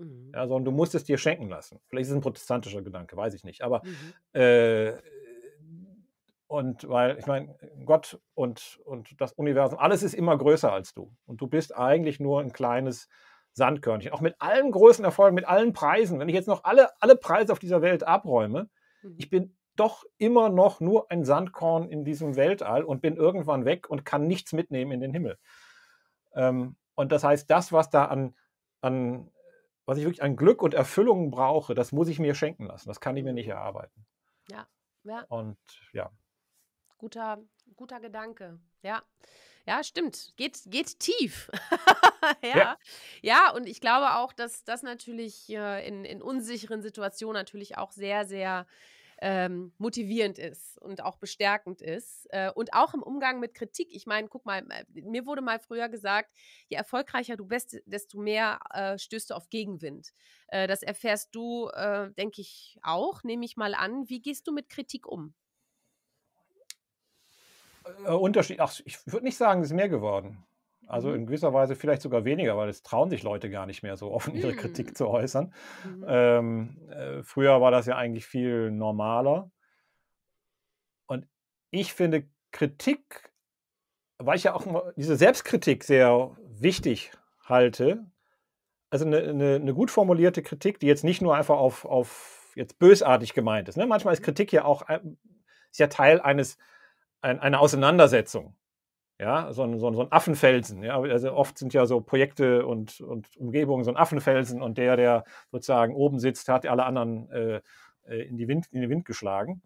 Mhm. Ja, sondern du musst es dir schenken lassen. Vielleicht ist es ein protestantischer Gedanke, weiß ich nicht. Aber mhm. äh, und weil, ich meine, Gott und, und das Universum, alles ist immer größer als du. Und du bist eigentlich nur ein kleines Sandkörnchen. Auch mit allen großen Erfolgen, mit allen Preisen. Wenn ich jetzt noch alle, alle Preise auf dieser Welt abräume, mhm. ich bin doch immer noch nur ein Sandkorn in diesem Weltall und bin irgendwann weg und kann nichts mitnehmen in den Himmel. Ähm, und das heißt, das, was da an, an was ich wirklich an Glück und Erfüllung brauche, das muss ich mir schenken lassen. Das kann ich mir nicht mhm. erarbeiten. Ja, ja. Und ja. Guter, guter Gedanke. Ja. Ja, stimmt. Geht, geht tief. ja. ja. ja. und ich glaube auch, dass das natürlich äh, in, in unsicheren Situationen natürlich auch sehr, sehr ähm, motivierend ist und auch bestärkend ist. Äh, und auch im Umgang mit Kritik. Ich meine, guck mal, äh, mir wurde mal früher gesagt, je erfolgreicher du bist, desto mehr äh, stößt du auf Gegenwind. Äh, das erfährst du, äh, denke ich, auch, nehme ich mal an. Wie gehst du mit Kritik um? Äh, Unterschied. Ach, ich würde nicht sagen, es ist mehr geworden. Also mhm. in gewisser Weise vielleicht sogar weniger, weil es trauen sich Leute gar nicht mehr so offen, ihre Kritik mhm. zu äußern. Mhm. Ähm, äh, früher war das ja eigentlich viel normaler. Und ich finde Kritik, weil ich ja auch diese Selbstkritik sehr wichtig halte, also eine, eine, eine gut formulierte Kritik, die jetzt nicht nur einfach auf, auf jetzt bösartig gemeint ist. Ne? Manchmal ist mhm. Kritik ja auch ist ja Teil eines, ein, einer Auseinandersetzung ja, so ein, so ein, so ein Affenfelsen. Ja? Also oft sind ja so Projekte und, und Umgebungen so ein Affenfelsen und der, der sozusagen oben sitzt, hat alle anderen äh, äh in, die Wind, in den Wind geschlagen.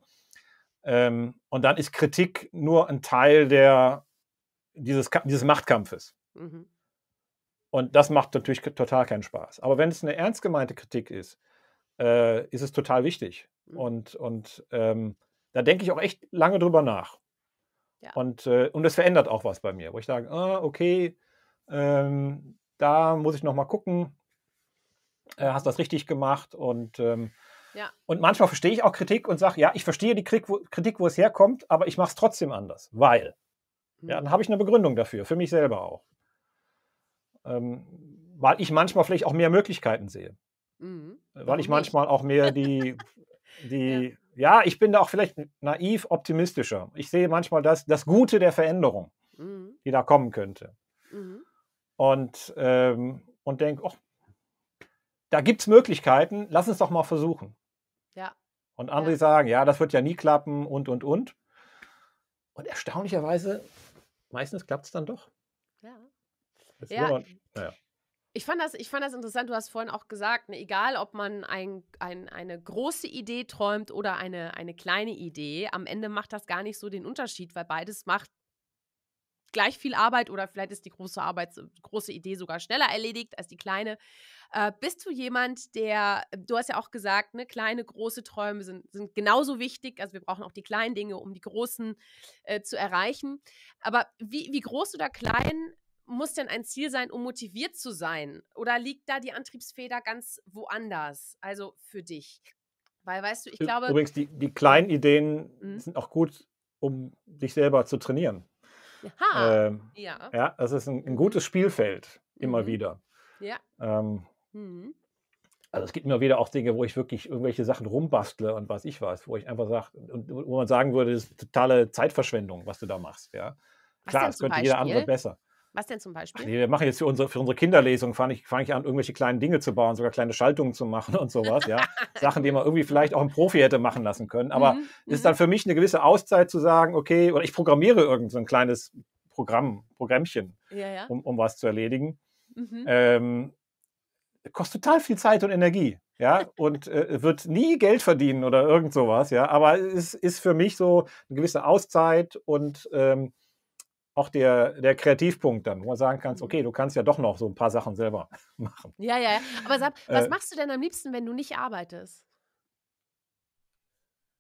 Ähm, und dann ist Kritik nur ein Teil der, dieses, dieses Machtkampfes. Mhm. Und das macht natürlich total keinen Spaß. Aber wenn es eine ernst gemeinte Kritik ist, äh, ist es total wichtig. Mhm. Und, und ähm, da denke ich auch echt lange drüber nach. Ja. Und, äh, und das verändert auch was bei mir, wo ich sage, ah, okay, ähm, da muss ich nochmal gucken, äh, hast das richtig gemacht und ähm, ja. Und manchmal verstehe ich auch Kritik und sage, ja, ich verstehe die Kritik, wo, Kritik, wo es herkommt, aber ich mache es trotzdem anders, weil. Mhm. Ja, dann habe ich eine Begründung dafür, für mich selber auch. Ähm, weil ich manchmal vielleicht auch mehr Möglichkeiten sehe. Mhm. Weil ich manchmal auch mehr die, die ja, ich bin da auch vielleicht naiv optimistischer. Ich sehe manchmal das, das Gute der Veränderung, mhm. die da kommen könnte. Mhm. Und, ähm, und denke, oh, da gibt es Möglichkeiten, lass uns doch mal versuchen. Ja. Und andere ja. sagen, ja, das wird ja nie klappen und, und, und. Und erstaunlicherweise, meistens klappt es dann doch. Ja. ja. Nur, naja. Ich fand, das, ich fand das interessant, du hast vorhin auch gesagt, ne, egal ob man ein, ein, eine große Idee träumt oder eine, eine kleine Idee, am Ende macht das gar nicht so den Unterschied, weil beides macht gleich viel Arbeit oder vielleicht ist die große Arbeit, große Idee sogar schneller erledigt als die kleine. Äh, bist du jemand, der, du hast ja auch gesagt, ne, kleine, große Träume sind, sind genauso wichtig. Also wir brauchen auch die kleinen Dinge, um die großen äh, zu erreichen. Aber wie, wie groß oder klein muss denn ein Ziel sein, um motiviert zu sein? Oder liegt da die Antriebsfeder ganz woanders? Also für dich? Weil, weißt du, ich glaube. Übrigens, die, die kleinen Ideen mhm. sind auch gut, um dich selber zu trainieren. Aha. Ähm, ja. ja, das ist ein, ein mhm. gutes Spielfeld, immer mhm. wieder. Ja. Ähm, mhm. Also es gibt immer wieder auch Dinge, wo ich wirklich irgendwelche Sachen rumbastle und was ich weiß, wo ich einfach sage, wo man sagen würde, das ist totale Zeitverschwendung, was du da machst. Ja. Was Klar, es könnte Beispiel? jeder andere besser. Was denn zum Beispiel? nee, wir machen jetzt für unsere, für unsere Kinderlesung, fange ich, fang ich an, irgendwelche kleinen Dinge zu bauen, sogar kleine Schaltungen zu machen und sowas, ja. Sachen, die man irgendwie vielleicht auch ein Profi hätte machen lassen können. Aber mhm, ist mhm. dann für mich eine gewisse Auszeit zu sagen, okay, oder ich programmiere irgend so ein kleines Programm, Programmchen, ja, ja. Um, um was zu erledigen. Mhm. Ähm, kostet total viel Zeit und Energie, ja, und äh, wird nie Geld verdienen oder irgend sowas, ja. Aber es ist für mich so eine gewisse Auszeit und ähm, auch der, der Kreativpunkt dann, wo man sagen kannst, mhm. okay, du kannst ja doch noch so ein paar Sachen selber machen. Ja, ja, ja. Aber sag, äh. was äh, machst du denn am liebsten, wenn du nicht arbeitest?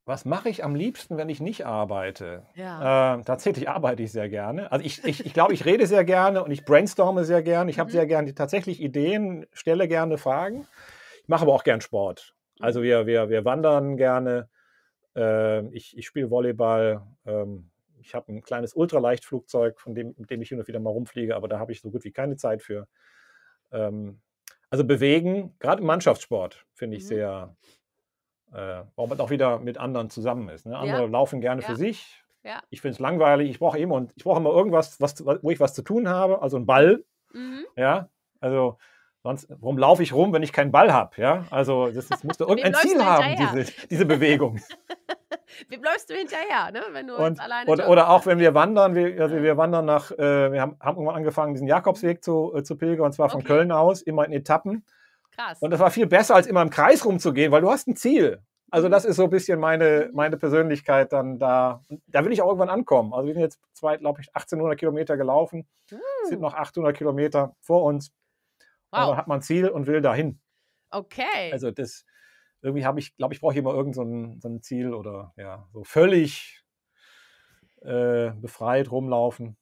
Was mache ich am liebsten, wenn ich nicht arbeite? Ja. Äh, tatsächlich arbeite ich sehr gerne. Also ich, ich, ich glaube, ich rede sehr gerne und ich brainstorme sehr gerne. Ich mhm. habe sehr gerne tatsächlich Ideen, stelle gerne Fragen. Ich mache aber auch gern Sport. Also mhm. wir, wir, wir wandern gerne. Äh, ich, ich spiele Volleyball. Ähm, ich habe ein kleines Ultraleichtflugzeug, von dem, mit dem ich hin und wieder mal rumfliege, aber da habe ich so gut wie keine Zeit für. Ähm, also bewegen, gerade im Mannschaftssport, finde ich mhm. sehr, äh, weil man auch wieder mit anderen zusammen ist. Ne? Andere ja. laufen gerne ja. für sich. Ja. Ich finde es langweilig. Ich brauche eh immer, ich immer irgendwas, was, wo ich was zu tun habe. Also einen Ball. Mhm. Ja, also Sonst, warum laufe ich rum, wenn ich keinen Ball habe? Ja, also das, das musste irgendein Ziel haben, diese, diese Bewegung. Wie bleibst du hinterher, ne? wenn du und, alleine und, Oder auch wenn wir wandern, wir, also wir wandern nach, äh, wir haben, haben, irgendwann angefangen, diesen Jakobsweg zu, äh, zu pilgern, und zwar von okay. Köln aus, immer in Etappen. Krass. Und das war viel besser, als immer im Kreis rumzugehen, weil du hast ein Ziel. Also mhm. das ist so ein bisschen meine, mhm. meine Persönlichkeit dann da. Da will ich auch irgendwann ankommen. Also wir sind jetzt, glaube ich, 1800 Kilometer gelaufen, hm. sind noch 800 Kilometer vor uns. Wow. Also hat man ein Ziel und will dahin. Okay. Also das, irgendwie habe ich, glaube ich, brauche ich immer irgendein so ein, Ziel oder ja, so völlig äh, befreit rumlaufen.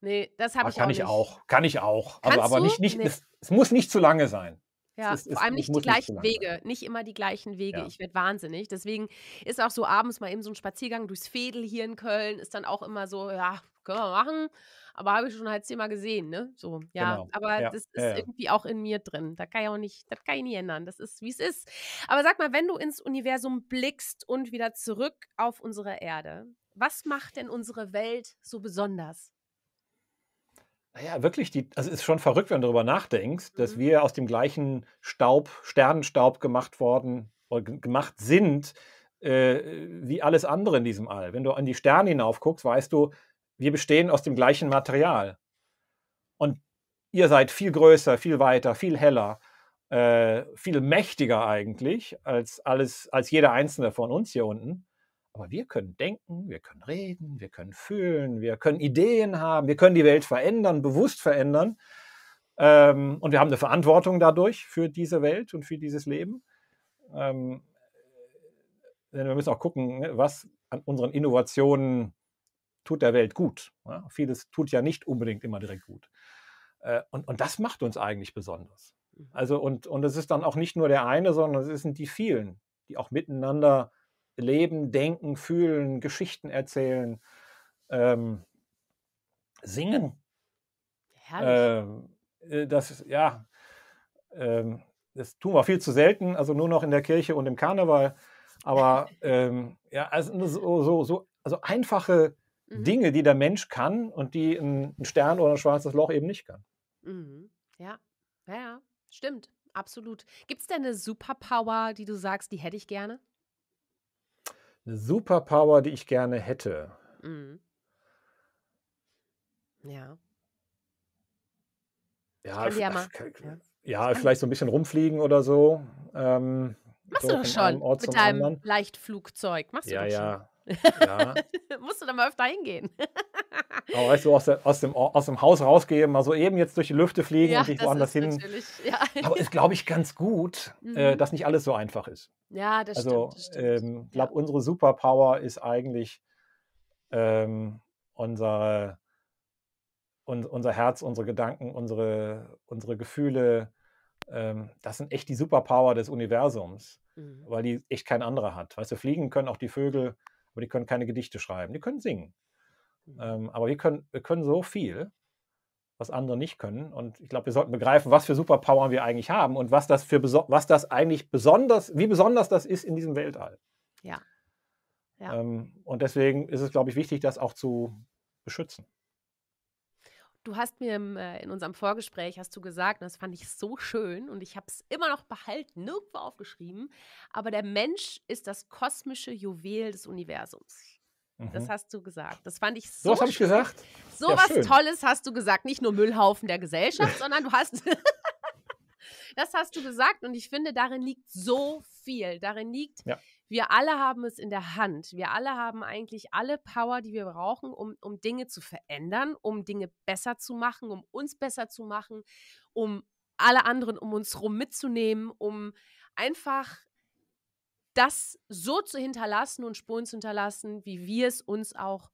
Nee, das habe ich kann auch. Kann ich auch. Kann ich auch. Kannst also, aber du? nicht, nicht nee. es, es, muss nicht zu lange sein. Ja, es, es, vor allem nicht die gleichen nicht Wege, sein. nicht immer die gleichen Wege. Ja. Ich werde wahnsinnig. Deswegen ist auch so abends mal eben so ein Spaziergang durchs Fädel hier in Köln, ist dann auch immer so, ja, können wir machen, aber habe ich schon halt zehnmal gesehen, ne? So, ja, genau. aber ja. das ist ja, irgendwie auch in mir drin. Da kann ich auch nicht, das kann ich nie ändern. Das ist, wie es ist. Aber sag mal, wenn du ins Universum blickst und wieder zurück auf unsere Erde, was macht denn unsere Welt so besonders? Naja, wirklich, die, also es ist schon verrückt, wenn du darüber nachdenkst, mhm. dass wir aus dem gleichen Staub, Sternenstaub gemacht worden gemacht sind, äh, wie alles andere in diesem All. Wenn du an die Sterne hinauf guckst, weißt du, wir bestehen aus dem gleichen Material. Und ihr seid viel größer, viel weiter, viel heller, äh, viel mächtiger eigentlich als alles, als jeder einzelne von uns hier unten. Aber wir können denken, wir können reden, wir können fühlen, wir können Ideen haben, wir können die Welt verändern, bewusst verändern. Ähm, und wir haben eine Verantwortung dadurch für diese Welt und für dieses Leben. Ähm, denn wir müssen auch gucken, ne, was an unseren Innovationen tut der Welt gut. Ja? Vieles tut ja nicht unbedingt immer direkt gut. Äh, und, und das macht uns eigentlich besonders. Mhm. Also, und, und es ist dann auch nicht nur der eine, sondern es sind die vielen, die auch miteinander leben, denken, fühlen, Geschichten erzählen, ähm, singen. Herrlich. Ähm, äh, das, ja, ähm, das tun wir viel zu selten, also nur noch in der Kirche und im Karneval. Aber ähm, ja, also so, so, so, also einfache Mhm. Dinge, die der Mensch kann und die ein Stern oder ein schwarzes Loch eben nicht kann. Mhm. Ja. ja, ja, stimmt, absolut. Gibt es denn eine Superpower, die du sagst, die hätte ich gerne? Eine Superpower, die ich gerne hätte. Mhm. Ja. Ja, ja, mal, ja, ja, vielleicht so ein bisschen rumfliegen oder so. Ähm, Machst so du doch schon mit deinem anderen. Leichtflugzeug. Machst ja, du doch schon. Ja, ja. Musst du da mal öfter hingehen. Aber weißt du, aus, der, aus, dem, aus dem Haus rausgehen, mal so eben jetzt durch die Lüfte fliegen ja, und sich woanders hin. Ja. Aber ist, glaube ich, ganz gut, äh, mhm. äh, dass nicht alles so einfach ist. Ja, das also, stimmt. Also, ich ähm, glaube, ja. unsere Superpower ist eigentlich ähm, unsere, un, unser Herz, unsere Gedanken, unsere, unsere Gefühle. Ähm, das sind echt die Superpower des Universums, mhm. weil die echt kein anderer hat. Weißt du, fliegen können auch die Vögel aber die können keine Gedichte schreiben, die können singen. Mhm. Ähm, aber wir können, wir können so viel, was andere nicht können. Und ich glaube, wir sollten begreifen, was für Superpower wir eigentlich haben und was das, für, was das eigentlich besonders, wie besonders das ist in diesem Weltall. Ja. ja. Ähm, und deswegen ist es, glaube ich, wichtig, das auch zu beschützen. Du hast mir im, äh, in unserem Vorgespräch, hast du gesagt, das fand ich so schön und ich habe es immer noch behalten, nirgendwo aufgeschrieben, aber der Mensch ist das kosmische Juwel des Universums. Das mhm. hast du gesagt. Das fand ich so. Was habe ich gesagt? So ja, was schön. Tolles hast du gesagt. Nicht nur Müllhaufen der Gesellschaft, sondern du hast. das hast du gesagt und ich finde, darin liegt so viel. Darin liegt ja wir alle haben es in der Hand. Wir alle haben eigentlich alle Power, die wir brauchen, um, um Dinge zu verändern, um Dinge besser zu machen, um uns besser zu machen, um alle anderen um uns herum mitzunehmen, um einfach das so zu hinterlassen und Spuren zu hinterlassen, wie wir es uns auch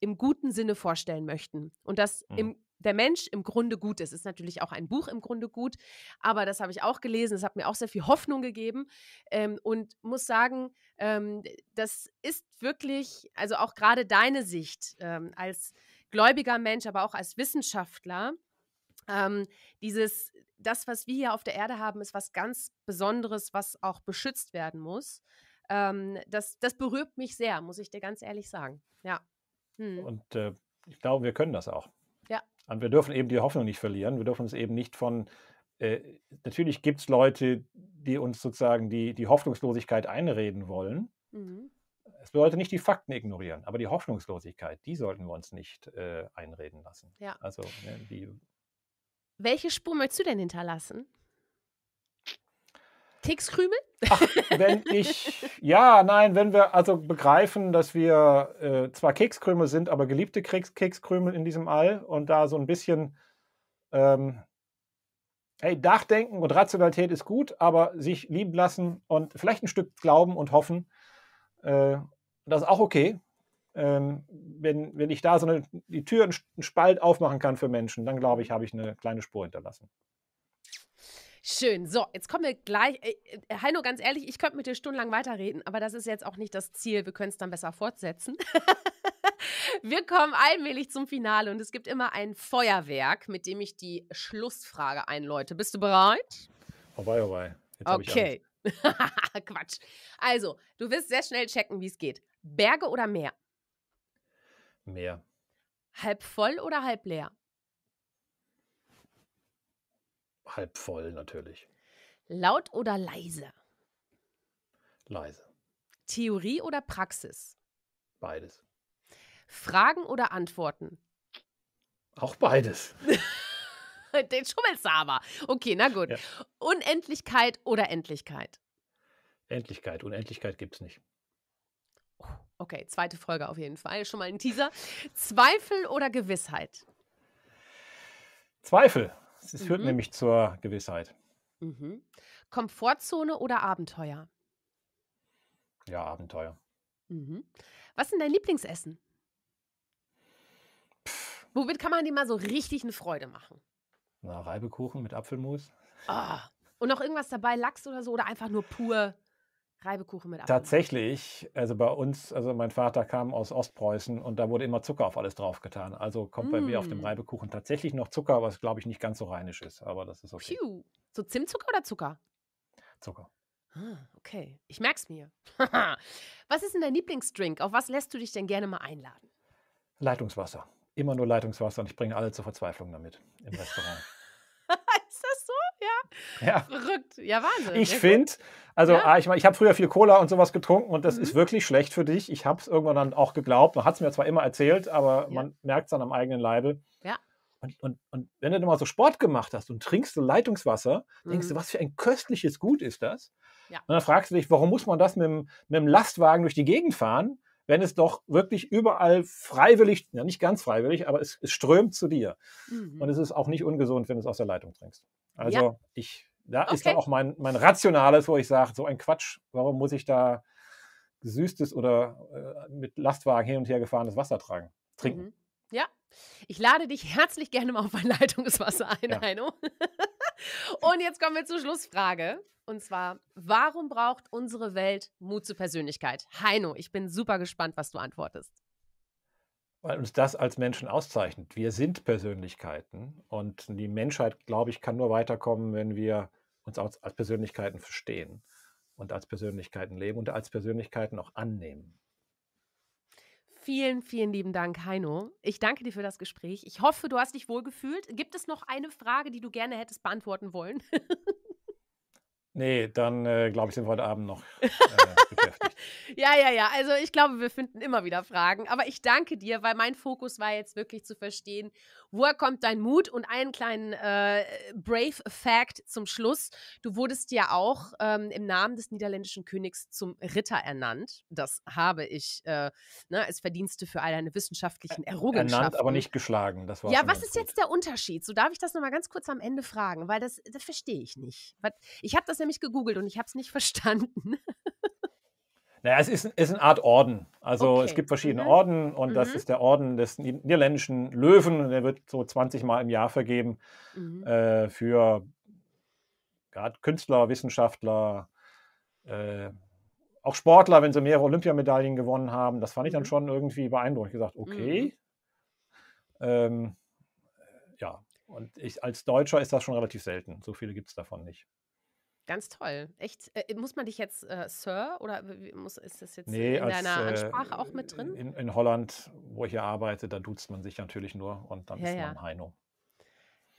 im guten Sinne vorstellen möchten. Und das mhm. im der Mensch im Grunde gut ist. Ist natürlich auch ein Buch im Grunde gut, aber das habe ich auch gelesen. Es hat mir auch sehr viel Hoffnung gegeben ähm, und muss sagen, ähm, das ist wirklich, also auch gerade deine Sicht ähm, als gläubiger Mensch, aber auch als Wissenschaftler, ähm, dieses, das, was wir hier auf der Erde haben, ist was ganz Besonderes, was auch beschützt werden muss. Ähm, das, das berührt mich sehr, muss ich dir ganz ehrlich sagen. Ja. Hm. Und äh, ich glaube, wir können das auch. Und wir dürfen eben die Hoffnung nicht verlieren. Wir dürfen uns eben nicht von. Äh, natürlich gibt es Leute, die uns sozusagen die, die Hoffnungslosigkeit einreden wollen. Mhm. Es bedeutet nicht die Fakten ignorieren, aber die Hoffnungslosigkeit, die sollten wir uns nicht äh, einreden lassen. Ja. Also, ne, die, Welche Spur möchtest du denn hinterlassen? Tickskrümel? Ach, wenn ich, ja, nein, wenn wir also begreifen, dass wir äh, zwar Kekskrümel sind, aber geliebte Keks Kekskrümel in diesem All und da so ein bisschen, ähm, hey, Nachdenken und Rationalität ist gut, aber sich lieben lassen und vielleicht ein Stück glauben und hoffen, äh, das ist auch okay. Ähm, wenn, wenn ich da so eine, die Tür einen Spalt aufmachen kann für Menschen, dann glaube ich, habe ich eine kleine Spur hinterlassen. Schön. So, jetzt kommen wir gleich. Äh, äh, Heino, ganz ehrlich, ich könnte mit dir stundenlang weiterreden, aber das ist jetzt auch nicht das Ziel. Wir können es dann besser fortsetzen. wir kommen allmählich zum Finale und es gibt immer ein Feuerwerk, mit dem ich die Schlussfrage einläute. Bist du bereit? Vorbei, oh vorbei. Oh okay. Quatsch. Also, du wirst sehr schnell checken, wie es geht. Berge oder Meer? Meer. Halb voll oder halb leer? halb voll natürlich. Laut oder leise? Leise. Theorie oder Praxis? Beides. Fragen oder Antworten? Auch beides. Den schummelst du aber. Okay, na gut. Ja. Unendlichkeit oder Endlichkeit? Endlichkeit. Unendlichkeit gibt es nicht. Oh, okay, zweite Folge auf jeden Fall. Schon mal ein Teaser. Zweifel oder Gewissheit? Zweifel. Es führt mhm. nämlich zur Gewissheit. Mhm. Komfortzone oder Abenteuer? Ja, Abenteuer. Mhm. Was ist denn dein Lieblingsessen? Pff. Womit kann man dir mal so richtig eine Freude machen? Na, Reibekuchen mit Apfelmus. Oh. Und noch irgendwas dabei, Lachs oder so oder einfach nur pur Reibekuchen mit Apfel. Tatsächlich, also bei uns, also mein Vater kam aus Ostpreußen und da wurde immer Zucker auf alles draufgetan. Also kommt mm. bei mir auf dem mm. Reibekuchen tatsächlich noch Zucker, was glaube ich nicht ganz so rheinisch ist, aber das ist okay. Piu. So Zimtzucker oder Zucker? Zucker. Ah, okay, ich merk's mir. was ist denn dein Lieblingsdrink? Auf was lässt du dich denn gerne mal einladen? Leitungswasser. Immer nur Leitungswasser und ich bringe alle zur Verzweiflung damit im Restaurant. ja. ja. Verrückt. Ja, Wahnsinn. Ich ja, finde, also ja. Ah, ich meine, ich habe früher viel Cola und sowas getrunken und das mhm. ist wirklich schlecht für dich. Ich habe es irgendwann dann auch geglaubt. Man hat es mir zwar immer erzählt, aber man merkt es dann am eigenen Leibe. Ja. Und, und, und wenn du dann mal so Sport gemacht hast und trinkst so Leitungswasser, mhm. denkst du, mhm. was für ein köstliches Gut ist das? Ja. Und dann fragst du dich, warum muss man das mit dem, mit dem Lastwagen durch die Gegend fahren? wenn es doch wirklich überall freiwillig, ja nicht ganz freiwillig, aber es, es strömt zu dir. Mhm. Und es ist auch nicht ungesund, wenn du es aus der Leitung trinkst. Also ja. ich, da okay. ist dann auch mein, mein Rationales, wo ich sage, so ein Quatsch, warum muss ich da gesüßtes oder äh, mit Lastwagen hin und her gefahrenes Wasser tragen, trinken? Mhm. Ja, ich lade dich herzlich gerne mal auf mein Leitungswasser ein, ja. Heino. und jetzt kommen wir zur Schlussfrage. Und zwar, warum braucht unsere Welt Mut zur Persönlichkeit? Heino, ich bin super gespannt, was du antwortest weil uns das als Menschen auszeichnet. Wir sind Persönlichkeiten und die Menschheit, glaube ich, kann nur weiterkommen, wenn wir uns als, als Persönlichkeiten verstehen und als Persönlichkeiten leben und als Persönlichkeiten auch annehmen. Vielen, vielen lieben Dank, Heino. Ich danke dir für das Gespräch. Ich hoffe, du hast dich wohl gefühlt. Gibt es noch eine Frage, die du gerne hättest beantworten wollen? Nee, dann, äh, glaube ich, sind wir heute Abend noch äh, Ja, ja, ja. Also ich glaube, wir finden immer wieder Fragen. Aber ich danke dir, weil mein Fokus war jetzt wirklich zu verstehen, Woher kommt dein Mut? Und einen kleinen äh, Brave Fact zum Schluss. Du wurdest ja auch ähm, im Namen des niederländischen Königs zum Ritter ernannt. Das habe ich äh, ne, als Verdienste für all deine wissenschaftlichen Errungenschaften. Ernannt, aber nicht geschlagen. Das ja, was ist gut. jetzt der Unterschied? So darf ich das nochmal ganz kurz am Ende fragen, weil das, das verstehe ich nicht. Ich habe das nämlich gegoogelt und ich habe es nicht verstanden. Naja, es ist, ist eine Art Orden. Also okay. es gibt verschiedene mhm. Orden und mhm. das ist der Orden des niederländischen Löwen und der wird so 20 Mal im Jahr vergeben mhm. äh, für ja, Künstler, Wissenschaftler, äh, auch Sportler, wenn sie mehrere Olympiamedaillen gewonnen haben. Das fand ich dann mhm. schon irgendwie beeindruckend. Ich habe gesagt, okay. Mhm. Ähm, ja, und ich als Deutscher ist das schon relativ selten. So viele gibt es davon nicht. Ganz toll. Echt, äh, muss man dich jetzt äh, Sir oder muss, ist das jetzt nee, in als, deiner äh, auch mit drin? In, in, Holland, wo ich hier arbeite, da duzt man sich natürlich nur und dann ja, ist man ja. Heino.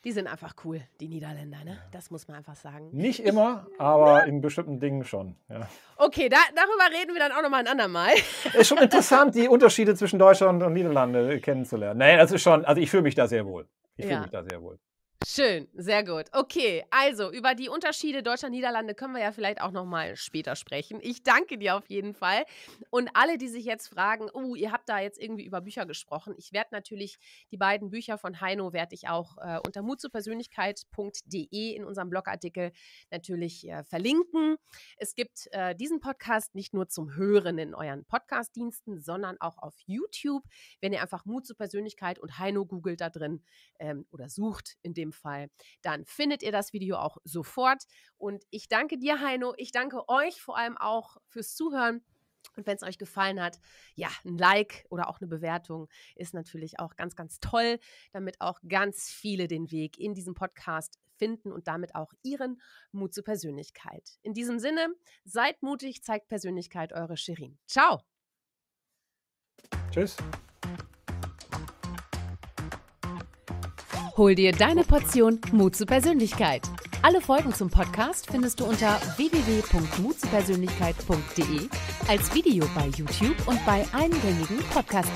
Die sind einfach cool, die Niederländer, ne? Das muss man einfach sagen. Nicht immer, aber ja. in bestimmten Dingen schon. Ja. Okay, da, darüber reden wir dann auch nochmal ein andermal. Ist schon interessant, die Unterschiede zwischen Deutschland und Niederlande kennenzulernen. Nein, das also ist schon, also ich fühle mich da sehr wohl. Ich ja. fühle mich da sehr wohl. Schön, sehr gut. Okay, also über die Unterschiede Deutschland-Niederlande können wir ja vielleicht auch nochmal später sprechen. Ich danke dir auf jeden Fall. Und alle, die sich jetzt fragen, oh, ihr habt da jetzt irgendwie über Bücher gesprochen. Ich werde natürlich die beiden Bücher von Heino, werde ich auch äh, unter mutzupersönlichkeit.de in unserem Blogartikel natürlich äh, verlinken. Es gibt äh, diesen Podcast nicht nur zum Hören in euren Podcast-Diensten, sondern auch auf YouTube. Wenn ihr einfach Mut zu Persönlichkeit und Heino googelt da drin ähm, oder sucht in dem dem Fall, dann findet ihr das Video auch sofort. Und ich danke dir, Heino. Ich danke euch vor allem auch fürs Zuhören. Und wenn es euch gefallen hat, ja, ein Like oder auch eine Bewertung ist natürlich auch ganz, ganz toll, damit auch ganz viele den Weg in diesen Podcast finden und damit auch ihren Mut zur Persönlichkeit. In diesem Sinne, seid mutig, zeigt Persönlichkeit eure Shirin. Ciao. Tschüss. Hol dir deine Portion Mut zu Persönlichkeit. Alle Folgen zum Podcast findest du unter www.mutzupersönlichkeit.de als Video bei YouTube und bei allen gängigen podcast